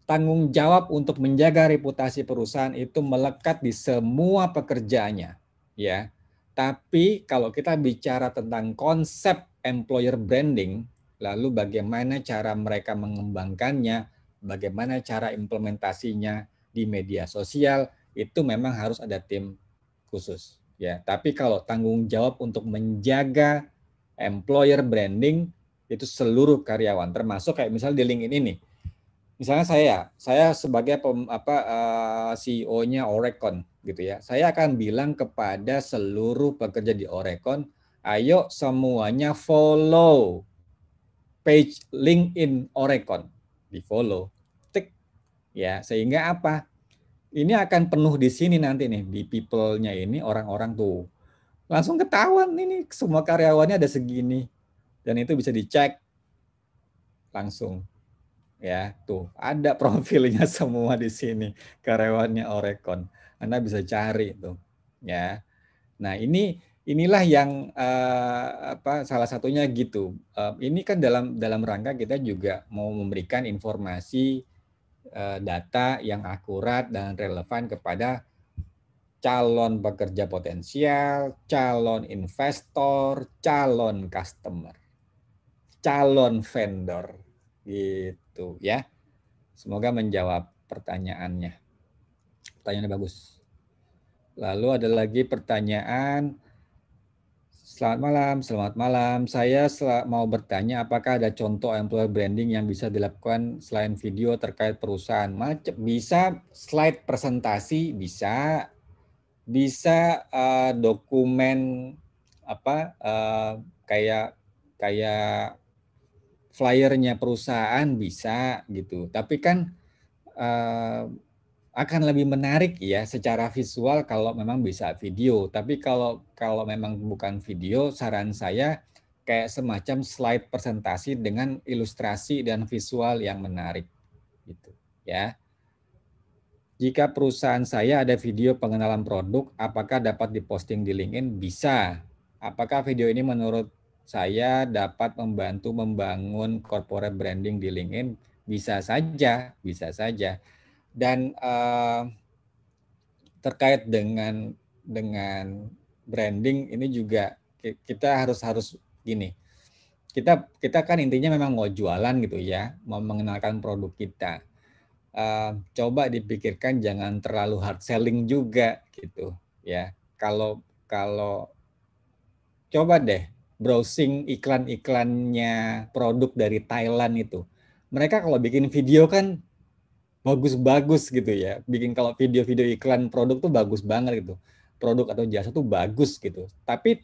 Tanggung jawab untuk menjaga reputasi perusahaan itu melekat di semua pekerjaannya, ya. Tapi kalau kita bicara tentang konsep employer branding, lalu bagaimana cara mereka mengembangkannya, bagaimana cara implementasinya di media sosial, itu memang harus ada tim khusus ya. Tapi kalau tanggung jawab untuk menjaga employer branding itu seluruh karyawan termasuk kayak misalnya di LinkedIn ini. Misalnya saya, saya sebagai apa eh, CEO-nya Orecon gitu ya. Saya akan bilang kepada seluruh pekerja di Orecon, ayo semuanya follow page LinkedIn Oregon di follow, tik, ya sehingga apa? Ini akan penuh di sini nanti nih di people-nya ini orang-orang tuh langsung ketahuan ini semua karyawannya ada segini dan itu bisa dicek langsung ya tuh ada profilnya semua di sini karyawannya Oregon Anda bisa cari tuh ya nah ini inilah yang uh, apa salah satunya gitu. Uh, ini kan dalam dalam rangka kita juga mau memberikan informasi uh, data yang akurat dan relevan kepada calon pekerja potensial, calon investor, calon customer, calon vendor gitu ya. Semoga menjawab pertanyaannya. Pertanyaannya bagus. Lalu ada lagi pertanyaan Selamat malam, selamat malam. Saya mau bertanya apakah ada contoh employer branding yang bisa dilakukan selain video terkait perusahaan? Macam bisa slide presentasi, bisa bisa uh, dokumen apa uh, kayak kayak flyernya perusahaan bisa gitu. Tapi kan uh, akan lebih menarik ya secara visual kalau memang bisa video. Tapi kalau kalau memang bukan video, saran saya kayak semacam slide presentasi dengan ilustrasi dan visual yang menarik gitu ya. Jika perusahaan saya ada video pengenalan produk, apakah dapat diposting di LinkedIn? Bisa. Apakah video ini menurut saya dapat membantu membangun corporate branding di LinkedIn? Bisa saja, bisa saja dan uh, terkait dengan dengan branding ini juga kita harus harus gini. Kita kita kan intinya memang mau jualan gitu ya, mau mengenalkan produk kita. Uh, coba dipikirkan jangan terlalu hard selling juga gitu ya. Kalau kalau coba deh browsing iklan-iklannya produk dari Thailand itu. Mereka kalau bikin video kan bagus-bagus gitu ya bikin kalau video-video iklan produk tuh bagus banget gitu produk atau jasa tuh bagus gitu tapi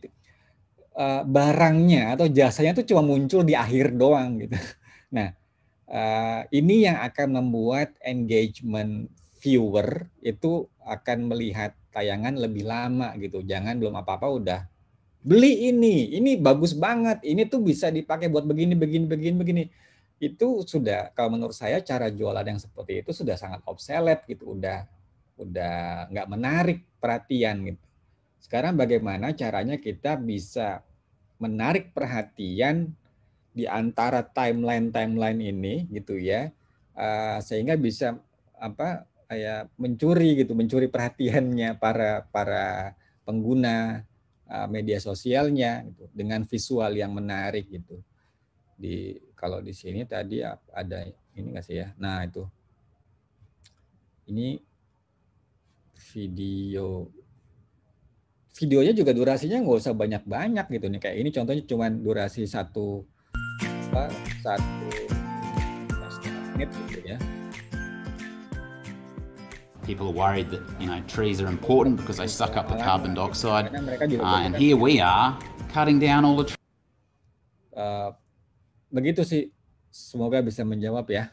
uh, barangnya atau jasanya tuh cuma muncul di akhir doang gitu nah uh, ini yang akan membuat engagement viewer itu akan melihat tayangan lebih lama gitu jangan belum apa-apa udah beli ini ini bagus banget ini tuh bisa dipakai buat begini begini begini begini itu sudah kalau menurut saya cara jualan yang seperti itu sudah sangat obsolete gitu udah udah nggak menarik perhatian gitu sekarang bagaimana caranya kita bisa menarik perhatian di antara timeline timeline ini gitu ya eh, sehingga bisa apa ya mencuri gitu mencuri perhatiannya para para pengguna eh, media sosialnya gitu, dengan visual yang menarik gitu di kalau di sini tadi ada ini nggak sih ya? Nah itu ini video videonya juga durasinya nggak usah banyak-banyak gitu nih kayak ini contohnya cuman durasi satu apa satu menit gitu ya. People are worried that you know trees are important because they suck up the carbon dioxide, uh, and here we are cutting down all the trees. Uh, begitu sih. Semoga bisa menjawab ya.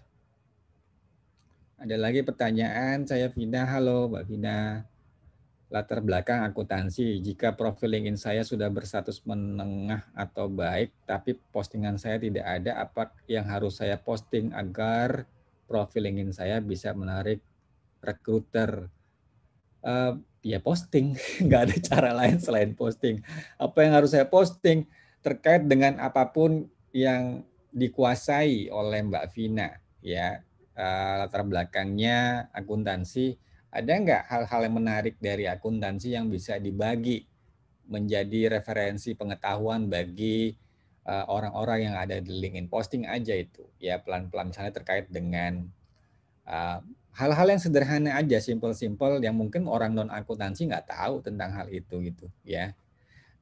Ada lagi pertanyaan, saya Vina. Halo Mbak Vina. Latar belakang akuntansi, jika profil LinkedIn saya sudah berstatus menengah atau baik, tapi postingan saya tidak ada, apa yang harus saya posting agar profil LinkedIn saya bisa menarik rekruter? Uh, eh, ya posting, nggak ada cara lain selain posting. Apa yang harus saya posting terkait dengan apapun yang dikuasai oleh Mbak Vina ya eh, latar belakangnya akuntansi ada nggak hal-hal yang menarik dari akuntansi yang bisa dibagi menjadi referensi pengetahuan bagi eh, orang-orang yang ada di LinkedIn posting aja itu ya pelan-pelan misalnya terkait dengan eh, hal-hal yang sederhana aja simple-simple yang mungkin orang non akuntansi nggak tahu tentang hal itu gitu ya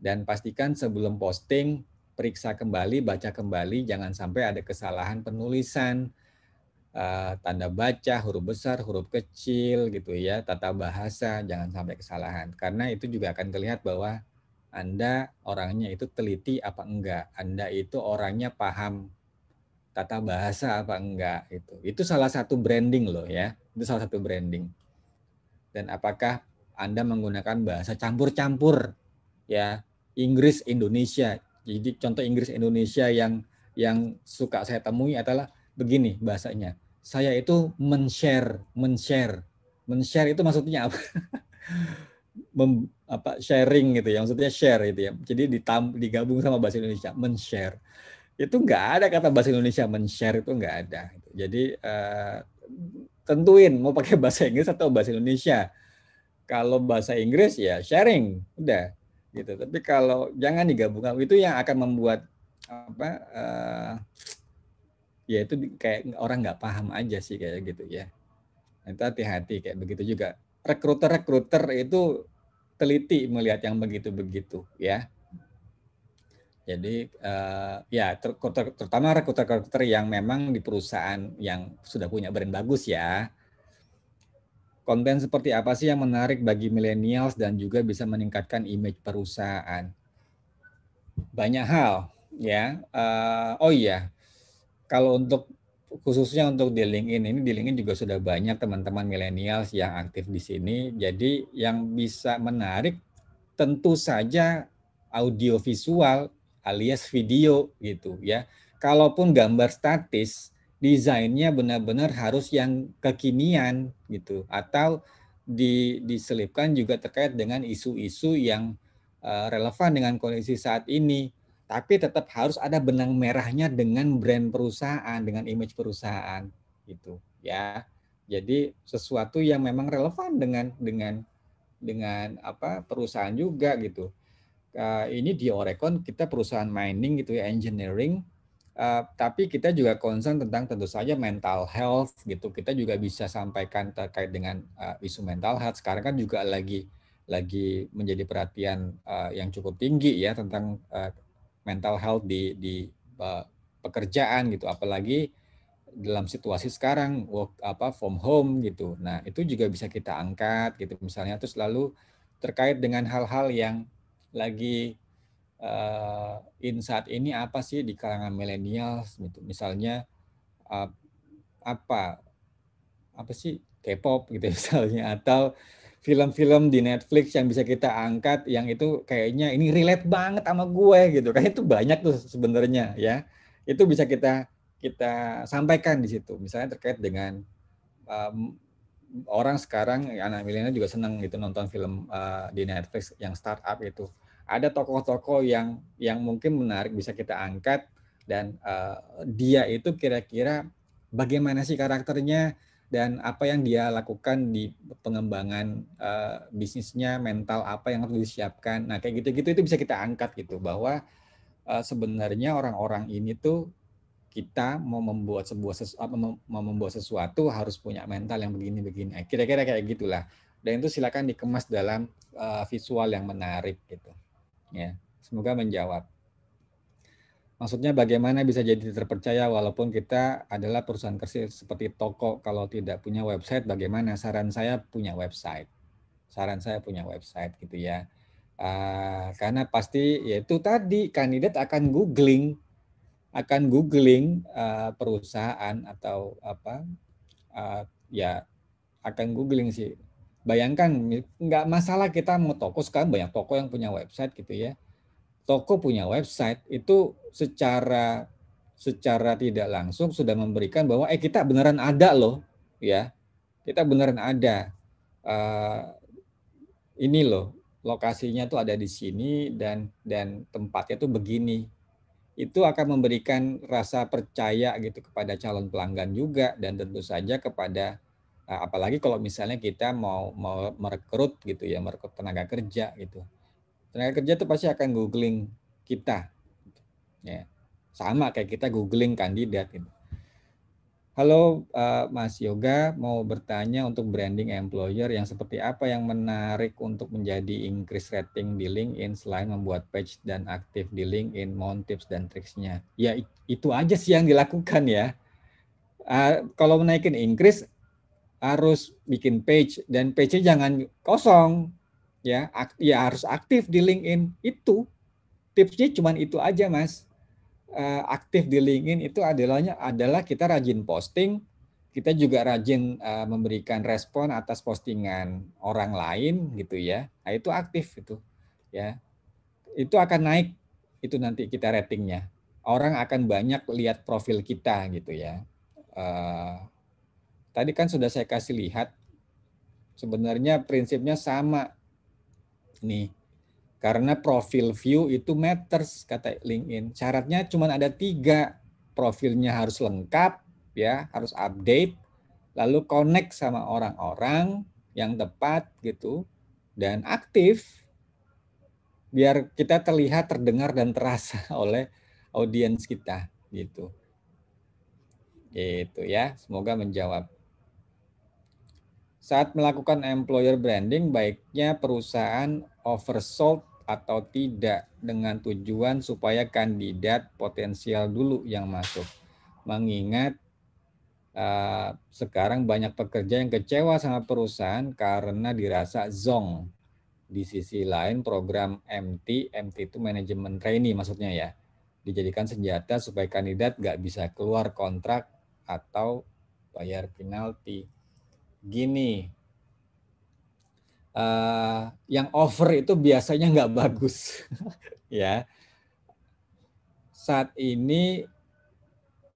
dan pastikan sebelum posting periksa kembali, baca kembali, jangan sampai ada kesalahan penulisan, eh, tanda baca, huruf besar, huruf kecil gitu ya, tata bahasa, jangan sampai kesalahan. Karena itu juga akan terlihat bahwa Anda orangnya itu teliti apa enggak, Anda itu orangnya paham tata bahasa apa enggak itu. Itu salah satu branding loh ya, itu salah satu branding. Dan apakah anda menggunakan bahasa campur-campur ya Inggris Indonesia jadi contoh Inggris Indonesia yang yang suka saya temui adalah begini bahasanya. Saya itu men-share, men-share. Men-share itu maksudnya apa? Mem, apa sharing gitu ya. Maksudnya share gitu ya. Jadi ditam, digabung sama bahasa Indonesia, men-share. Itu enggak ada kata bahasa Indonesia men-share itu enggak ada. Gitu. Jadi uh, tentuin mau pakai bahasa Inggris atau bahasa Indonesia. Kalau bahasa Inggris ya sharing, udah gitu tapi kalau jangan digabungkan itu yang akan membuat apa uh, ya itu kayak orang nggak paham aja sih kayak gitu ya itu hati-hati kayak begitu juga rekruter rekruter itu teliti melihat yang begitu-begitu ya jadi uh, ya ter ter terutama rekruter-rekruter yang memang di perusahaan yang sudah punya brand bagus ya konten seperti apa sih yang menarik bagi millennials dan juga bisa meningkatkan image perusahaan? Banyak hal, ya. Uh, oh iya, kalau untuk khususnya untuk di LinkedIn ini di LinkedIn juga sudah banyak teman-teman millennials yang aktif di sini. Jadi yang bisa menarik tentu saja audiovisual alias video gitu ya. Kalaupun gambar statis desainnya benar-benar harus yang kekinian gitu atau di, diselipkan juga terkait dengan isu-isu yang uh, relevan dengan kondisi saat ini tapi tetap harus ada benang merahnya dengan brand perusahaan dengan image perusahaan gitu ya jadi sesuatu yang memang relevan dengan dengan dengan apa perusahaan juga gitu uh, ini di Oregon kita perusahaan mining gitu ya engineering Eh, tapi kita juga concern tentang tentu saja mental health gitu. Kita juga bisa sampaikan terkait dengan uh, isu mental health. Sekarang kan juga lagi lagi menjadi perhatian uh, yang cukup tinggi ya tentang uh, mental health di di uh, pekerjaan gitu. Apalagi dalam situasi sekarang work apa from home gitu. Nah, itu juga bisa kita angkat gitu misalnya terus lalu terkait dengan hal-hal yang lagi uh, insight ini apa sih di kalangan milenial gitu. Misalnya uh, apa apa sih K-pop gitu misalnya atau film-film di Netflix yang bisa kita angkat yang itu kayaknya ini relate banget sama gue gitu kan itu banyak tuh sebenarnya ya itu bisa kita kita sampaikan di situ misalnya terkait dengan um, orang sekarang anak milenial juga senang gitu nonton film uh, di Netflix yang startup itu ada tokoh-tokoh yang yang mungkin menarik bisa kita angkat dan uh, dia itu kira-kira bagaimana sih karakternya dan apa yang dia lakukan di pengembangan uh, bisnisnya mental apa yang harus disiapkan nah kayak gitu-gitu itu bisa kita angkat gitu bahwa uh, sebenarnya orang-orang ini tuh kita mau membuat sebuah sesu, mau membuat sesuatu harus punya mental yang begini-begini kira-kira kayak gitulah dan itu silakan dikemas dalam uh, visual yang menarik gitu. Ya, semoga menjawab. Maksudnya bagaimana bisa jadi terpercaya walaupun kita adalah perusahaan kecil seperti toko kalau tidak punya website bagaimana? Saran saya punya website. Saran saya punya website gitu ya. Uh, karena pasti yaitu tadi kandidat akan googling akan googling uh, perusahaan atau apa uh, ya akan googling sih Bayangkan nggak masalah kita mau toko sekarang banyak toko yang punya website gitu ya. Toko punya website itu secara secara tidak langsung sudah memberikan bahwa eh kita beneran ada loh ya. Kita beneran ada. Uh, ini loh lokasinya tuh ada di sini dan dan tempatnya tuh begini. Itu akan memberikan rasa percaya gitu kepada calon pelanggan juga dan tentu saja kepada Nah, apalagi kalau misalnya kita mau mau merekrut gitu ya, merekrut tenaga kerja gitu. Tenaga kerja itu pasti akan googling kita. Ya. Sama kayak kita googling kandidat gitu. Halo uh, Mas Yoga, mau bertanya untuk branding employer yang seperti apa yang menarik untuk menjadi increase rating di LinkedIn selain membuat page dan aktif di LinkedIn, mohon tips dan triksnya. Ya itu aja sih yang dilakukan ya. Uh, kalau menaikin increase harus bikin page dan page jangan kosong ya ya harus aktif di LinkedIn itu tipsnya cuma itu aja mas eh, aktif di LinkedIn itu adalahnya adalah kita rajin posting kita juga rajin eh, memberikan respon atas postingan orang lain gitu ya nah, itu aktif itu ya itu akan naik itu nanti kita ratingnya orang akan banyak lihat profil kita gitu ya eh, Tadi kan sudah saya kasih lihat, sebenarnya prinsipnya sama. Nih, karena profil view itu matters, kata LinkedIn. Syaratnya cuma ada tiga. Profilnya harus lengkap, ya harus update, lalu connect sama orang-orang yang tepat gitu, dan aktif biar kita terlihat, terdengar dan terasa oleh audiens kita gitu. Gitu ya, semoga menjawab. Saat melakukan employer branding, baiknya perusahaan oversold atau tidak dengan tujuan supaya kandidat potensial dulu yang masuk. Mengingat uh, sekarang banyak pekerja yang kecewa sama perusahaan karena dirasa zong. Di sisi lain program MT, MT itu manajemen trainee maksudnya ya, dijadikan senjata supaya kandidat nggak bisa keluar kontrak atau bayar penalti gini, uh, yang over itu biasanya nggak bagus, ya. Saat ini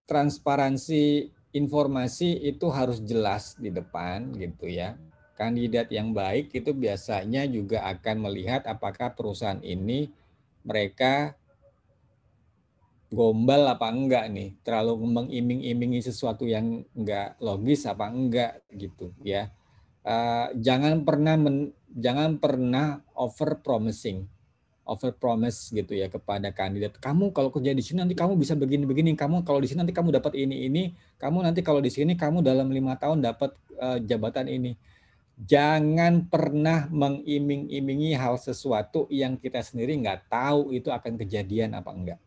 transparansi informasi itu harus jelas di depan, gitu ya. Kandidat yang baik itu biasanya juga akan melihat apakah perusahaan ini mereka gombal apa enggak nih terlalu mengiming-imingi sesuatu yang enggak logis apa enggak gitu ya uh, jangan pernah men, jangan pernah over promising over promise gitu ya kepada kandidat kamu kalau kerja di sini nanti kamu bisa begini-begini kamu kalau di sini nanti kamu dapat ini ini kamu nanti kalau di sini kamu dalam lima tahun dapat uh, jabatan ini jangan pernah mengiming-imingi hal sesuatu yang kita sendiri nggak tahu itu akan kejadian apa enggak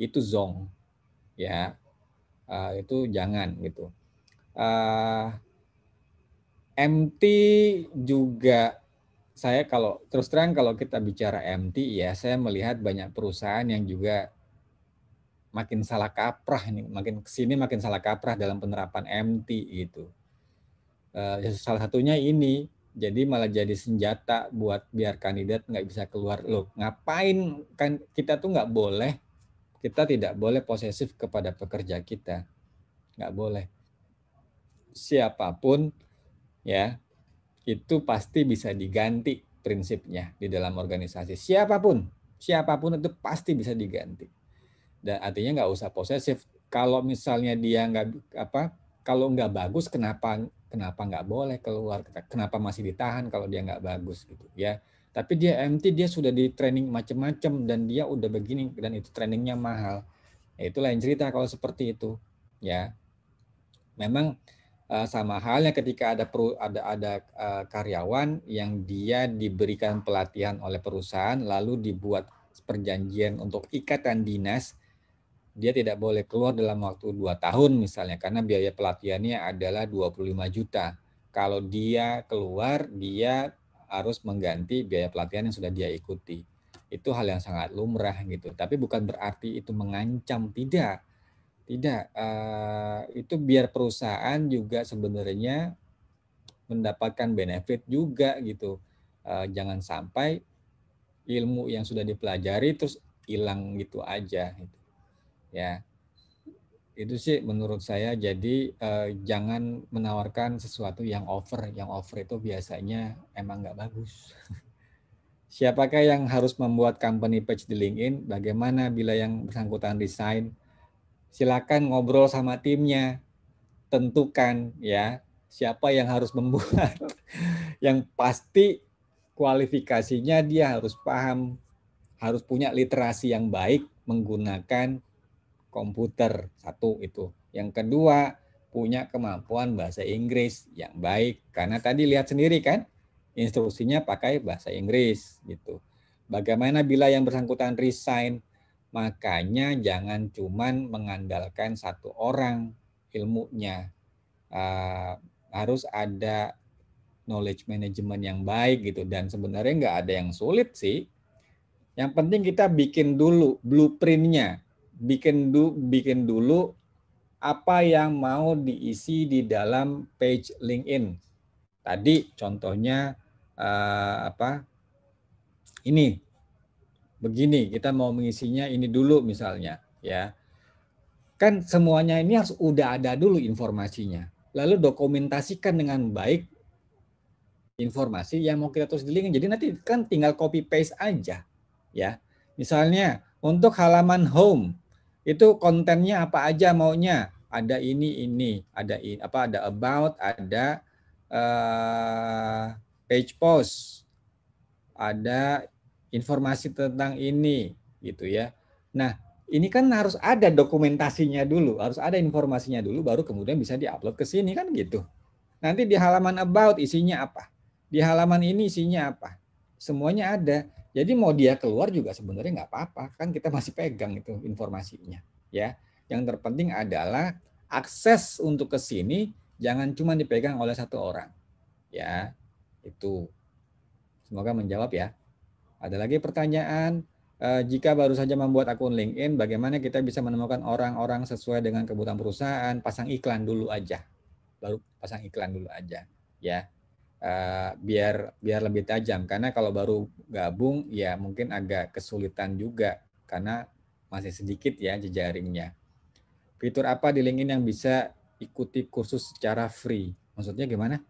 itu zong ya uh, itu jangan gitu uh, ah, MT juga saya kalau terus terang kalau kita bicara MT ya saya melihat banyak perusahaan yang juga makin salah kaprah nih makin kesini makin salah kaprah dalam penerapan MT gitu uh, salah satunya ini jadi malah jadi senjata buat biar kandidat nggak bisa keluar loh ngapain kan kita tuh nggak boleh kita tidak boleh posesif kepada pekerja kita. Nggak boleh. Siapapun ya itu pasti bisa diganti prinsipnya di dalam organisasi. Siapapun, siapapun itu pasti bisa diganti. Dan artinya nggak usah posesif. Kalau misalnya dia nggak apa, kalau nggak bagus, kenapa kenapa nggak boleh keluar? Kenapa masih ditahan kalau dia nggak bagus gitu ya? Tapi dia MT dia sudah di training macam-macam dan dia udah begini dan itu trainingnya mahal. Ya, itu lain cerita kalau seperti itu, ya. Memang eh, sama halnya ketika ada peru, ada ada eh, karyawan yang dia diberikan pelatihan oleh perusahaan lalu dibuat perjanjian untuk ikatan dinas dia tidak boleh keluar dalam waktu 2 tahun misalnya karena biaya pelatihannya adalah 25 juta. Kalau dia keluar, dia harus mengganti biaya pelatihan yang sudah dia ikuti. Itu hal yang sangat lumrah gitu. Tapi bukan berarti itu mengancam tidak. Tidak, uh, itu biar perusahaan juga sebenarnya mendapatkan benefit juga gitu. Uh, jangan sampai ilmu yang sudah dipelajari terus hilang gitu aja gitu. Ya itu sih menurut saya jadi eh, jangan menawarkan sesuatu yang over yang over itu biasanya emang nggak bagus siapakah yang harus membuat company page di LinkedIn bagaimana bila yang bersangkutan desain silakan ngobrol sama timnya tentukan ya siapa yang harus membuat yang pasti kualifikasinya dia harus paham harus punya literasi yang baik menggunakan komputer satu itu. Yang kedua punya kemampuan bahasa Inggris yang baik karena tadi lihat sendiri kan instruksinya pakai bahasa Inggris gitu. Bagaimana bila yang bersangkutan resign? Makanya jangan cuman mengandalkan satu orang ilmunya. Uh, harus ada knowledge management yang baik gitu dan sebenarnya nggak ada yang sulit sih. Yang penting kita bikin dulu blueprintnya bikin du, bikin dulu apa yang mau diisi di dalam page LinkedIn. Tadi contohnya eh, apa? Ini begini, kita mau mengisinya ini dulu misalnya, ya. Kan semuanya ini harus udah ada dulu informasinya. Lalu dokumentasikan dengan baik informasi yang mau kita terus di link. Jadi nanti kan tinggal copy paste aja, ya. Misalnya untuk halaman home, itu kontennya apa aja maunya ada ini ini ada ini apa ada about ada uh, page post ada informasi tentang ini gitu ya nah ini kan harus ada dokumentasinya dulu harus ada informasinya dulu baru kemudian bisa diupload ke sini kan gitu nanti di halaman about isinya apa di halaman ini isinya apa semuanya ada jadi mau dia keluar juga sebenarnya nggak apa-apa, kan kita masih pegang itu informasinya, ya. Yang terpenting adalah akses untuk ke sini jangan cuma dipegang oleh satu orang, ya. Itu semoga menjawab ya. Ada lagi pertanyaan? Eh, jika baru saja membuat akun LinkedIn, bagaimana kita bisa menemukan orang-orang sesuai dengan kebutuhan perusahaan? Pasang iklan dulu aja, baru pasang iklan dulu aja, ya. Eh, biar biar lebih tajam karena kalau baru gabung ya mungkin agak kesulitan juga karena masih sedikit ya jejaringnya. Fitur apa di LinkedIn yang bisa ikuti kursus secara free? Maksudnya gimana?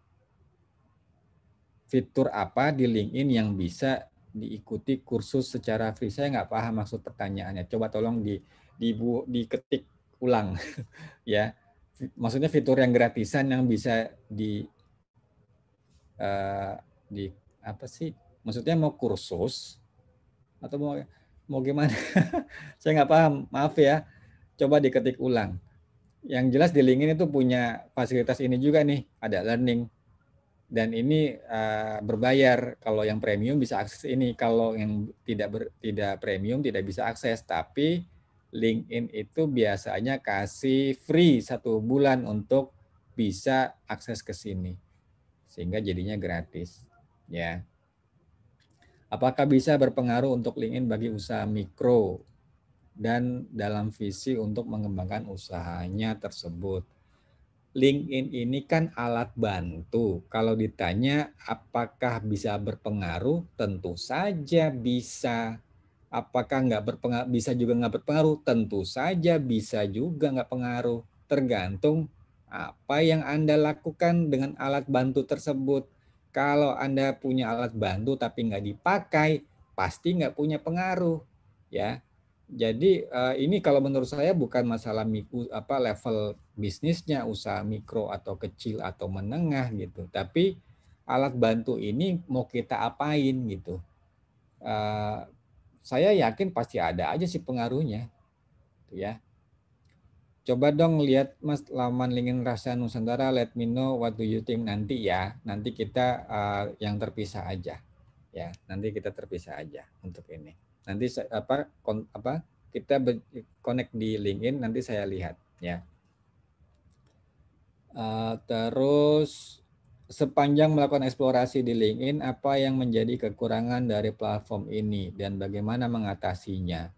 Fitur apa di LinkedIn yang bisa diikuti kursus secara free? Saya nggak paham maksud pertanyaannya. Coba tolong di, di diketik ulang ya. Maksudnya fitur yang gratisan yang bisa di uh, di apa sih? Maksudnya mau kursus atau mau mau gimana? Saya nggak paham. Maaf ya. Coba diketik ulang. Yang jelas di LinkedIn itu punya fasilitas ini juga nih, ada learning dan ini uh, berbayar kalau yang premium bisa akses ini kalau yang tidak ber, tidak premium tidak bisa akses tapi LinkedIn itu biasanya kasih free satu bulan untuk bisa akses ke sini sehingga jadinya gratis ya. Apakah bisa berpengaruh untuk LinkedIn bagi usaha mikro dan dalam visi untuk mengembangkan usahanya tersebut? LinkedIn ini kan alat bantu. Kalau ditanya apakah bisa berpengaruh, tentu saja bisa. Apakah nggak berpengaruh, bisa juga nggak berpengaruh, tentu saja bisa juga nggak pengaruh. Tergantung apa yang Anda lakukan dengan alat bantu tersebut? Kalau Anda punya alat bantu tapi nggak dipakai, pasti nggak punya pengaruh, ya. Jadi eh, ini kalau menurut saya bukan masalah mikro, apa level bisnisnya usaha mikro atau kecil atau menengah gitu, tapi alat bantu ini mau kita apain gitu. Eh, saya yakin pasti ada aja sih pengaruhnya, tuh ya. Coba dong lihat Mas laman LinkedIn Rasa Nusantara, let me know what do you think nanti ya. Nanti kita uh, yang terpisah aja. Ya, nanti kita terpisah aja untuk ini. Nanti apa kon, apa kita connect di LinkedIn nanti saya lihat ya. Uh, terus sepanjang melakukan eksplorasi di LinkedIn, apa yang menjadi kekurangan dari platform ini dan bagaimana mengatasinya?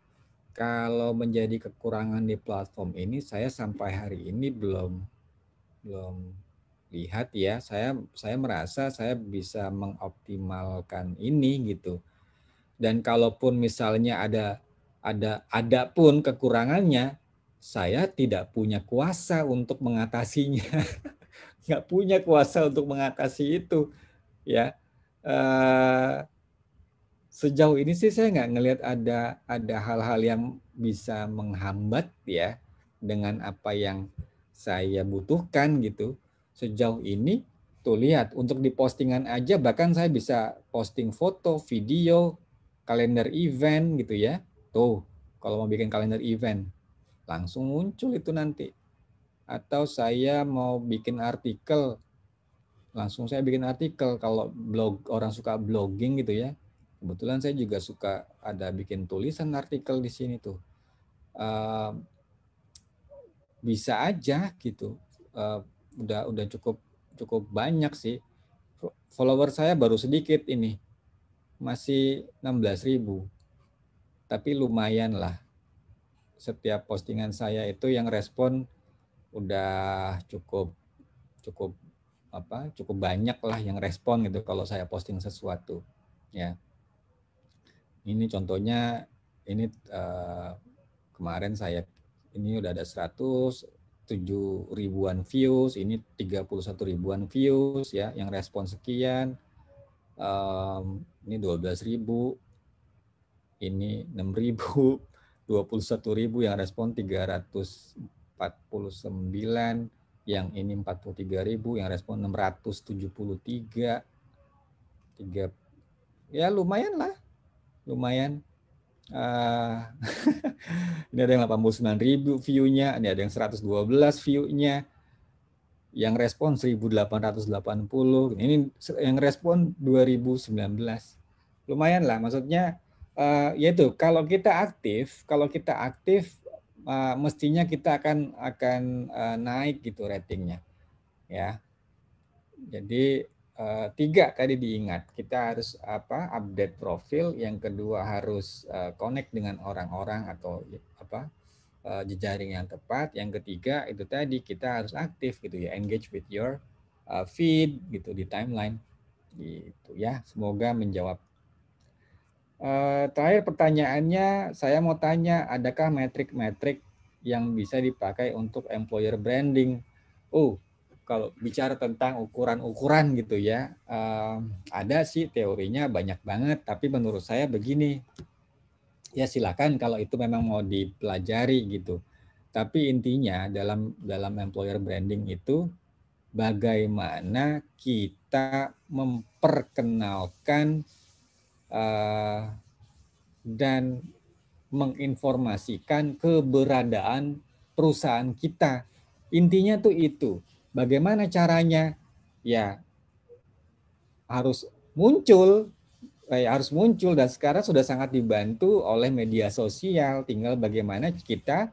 kalau menjadi kekurangan di platform ini saya sampai hari ini belum belum lihat ya saya saya merasa saya bisa mengoptimalkan ini gitu dan kalaupun misalnya ada ada ada pun kekurangannya saya tidak punya kuasa untuk mengatasinya nggak punya kuasa untuk mengatasi itu ya eh, sejauh ini sih saya nggak ngelihat ada ada hal-hal yang bisa menghambat ya dengan apa yang saya butuhkan gitu. Sejauh ini tuh lihat untuk di postingan aja bahkan saya bisa posting foto, video, kalender event gitu ya. Tuh, kalau mau bikin kalender event langsung muncul itu nanti. Atau saya mau bikin artikel langsung saya bikin artikel kalau blog orang suka blogging gitu ya Kebetulan saya juga suka ada bikin tulisan artikel di sini tuh. Ehm, bisa aja gitu. Ehm, udah udah cukup cukup banyak sih. Follower saya baru sedikit ini. Masih 16 ribu. Tapi lumayan lah. Setiap postingan saya itu yang respon udah cukup cukup apa cukup banyak lah yang respon gitu kalau saya posting sesuatu ya ini contohnya ini uh, kemarin saya ini udah ada 100 ribuan views, ini 31 ribuan views ya, yang respon sekian, um, ini 12 ribu, ini 6 ribu, 21 ribu yang respon 349, yang ini 43 ribu, yang respon 673, 3, ya lumayan lah lumayan. Uh, ini ada yang 89 ribu view-nya, ini ada yang 112 view-nya, yang respon 1880, ini yang respon 2019. Lumayan lah, maksudnya uh, ah, yaitu kalau kita aktif, kalau kita aktif uh, mestinya kita akan akan uh, naik gitu ratingnya, ya. Jadi Eh, tiga tadi diingat kita harus apa update profil yang kedua harus eh, connect dengan orang-orang atau apa eh, jejaring yang tepat yang ketiga itu tadi kita harus aktif gitu ya engage with your feed gitu di timeline gitu ya semoga menjawab terakhir pertanyaannya saya mau tanya adakah metrik-metrik yang bisa dipakai untuk employer branding oh kalau bicara tentang ukuran-ukuran gitu ya, um, ada sih teorinya banyak banget, tapi menurut saya begini, ya silakan kalau itu memang mau dipelajari gitu. Tapi intinya dalam dalam employer branding itu bagaimana kita memperkenalkan uh, dan menginformasikan keberadaan perusahaan kita. Intinya tuh itu Bagaimana caranya? Ya harus muncul eh, harus muncul dan sekarang sudah sangat dibantu oleh media sosial. Tinggal bagaimana kita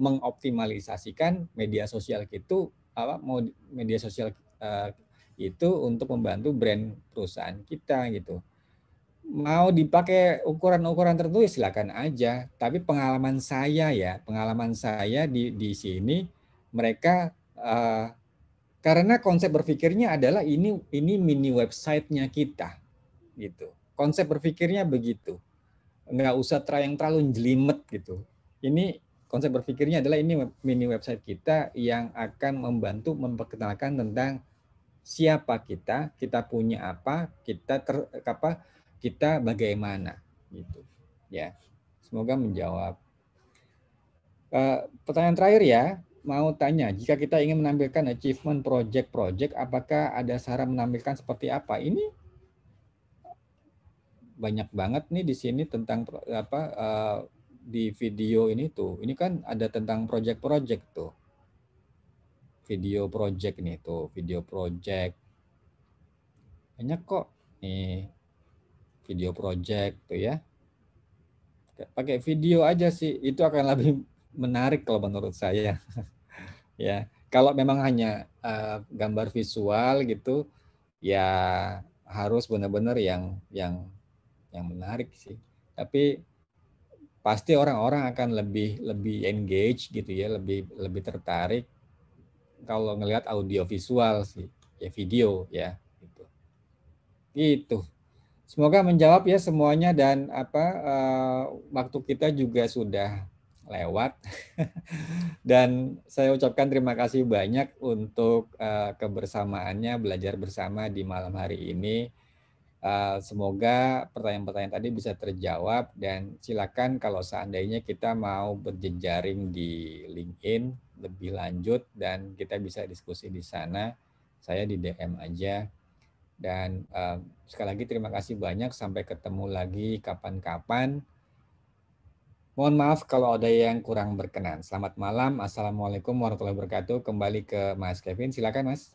mengoptimalisasikan media sosial itu apa media sosial eh, itu untuk membantu brand perusahaan kita gitu. Mau dipakai ukuran-ukuran tertentu ya silakan aja, tapi pengalaman saya ya, pengalaman saya di di sini mereka eh, karena konsep berpikirnya adalah ini ini mini websitenya kita, gitu. Konsep berpikirnya begitu, nggak usah try yang terlalu jelimet gitu. Ini konsep berpikirnya adalah ini mini website kita yang akan membantu memperkenalkan tentang siapa kita, kita punya apa, kita ter, apa, kita bagaimana, gitu. Ya, semoga menjawab. Eh, pertanyaan terakhir ya, mau tanya, jika kita ingin menampilkan achievement project-project, apakah ada saran menampilkan seperti apa? Ini banyak banget nih di sini tentang apa eh, di video ini tuh. Ini kan ada tentang project-project tuh. Video project nih tuh, video project. Banyak kok nih video project tuh ya. Pakai video aja sih, itu akan lebih menarik kalau menurut saya. ya, kalau memang hanya uh, gambar visual gitu ya harus benar-benar yang yang yang menarik sih. Tapi pasti orang-orang akan lebih lebih engage gitu ya, lebih lebih tertarik kalau ngelihat audio visual sih, ya video ya gitu. Gitu. Semoga menjawab ya semuanya dan apa uh, waktu kita juga sudah lewat. Dan saya ucapkan terima kasih banyak untuk eh, kebersamaannya belajar bersama di malam hari ini. Eh, semoga pertanyaan-pertanyaan tadi bisa terjawab dan silakan kalau seandainya kita mau berjejaring di LinkedIn lebih lanjut dan kita bisa diskusi di sana. Saya di DM aja. Dan uh, sekali lagi terima kasih banyak. Sampai ketemu lagi kapan-kapan Mohon maaf kalau ada yang kurang berkenan. Selamat malam. Assalamualaikum warahmatullahi wabarakatuh. Kembali ke Mas Kevin. Silakan Mas.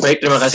Baik, terima kasih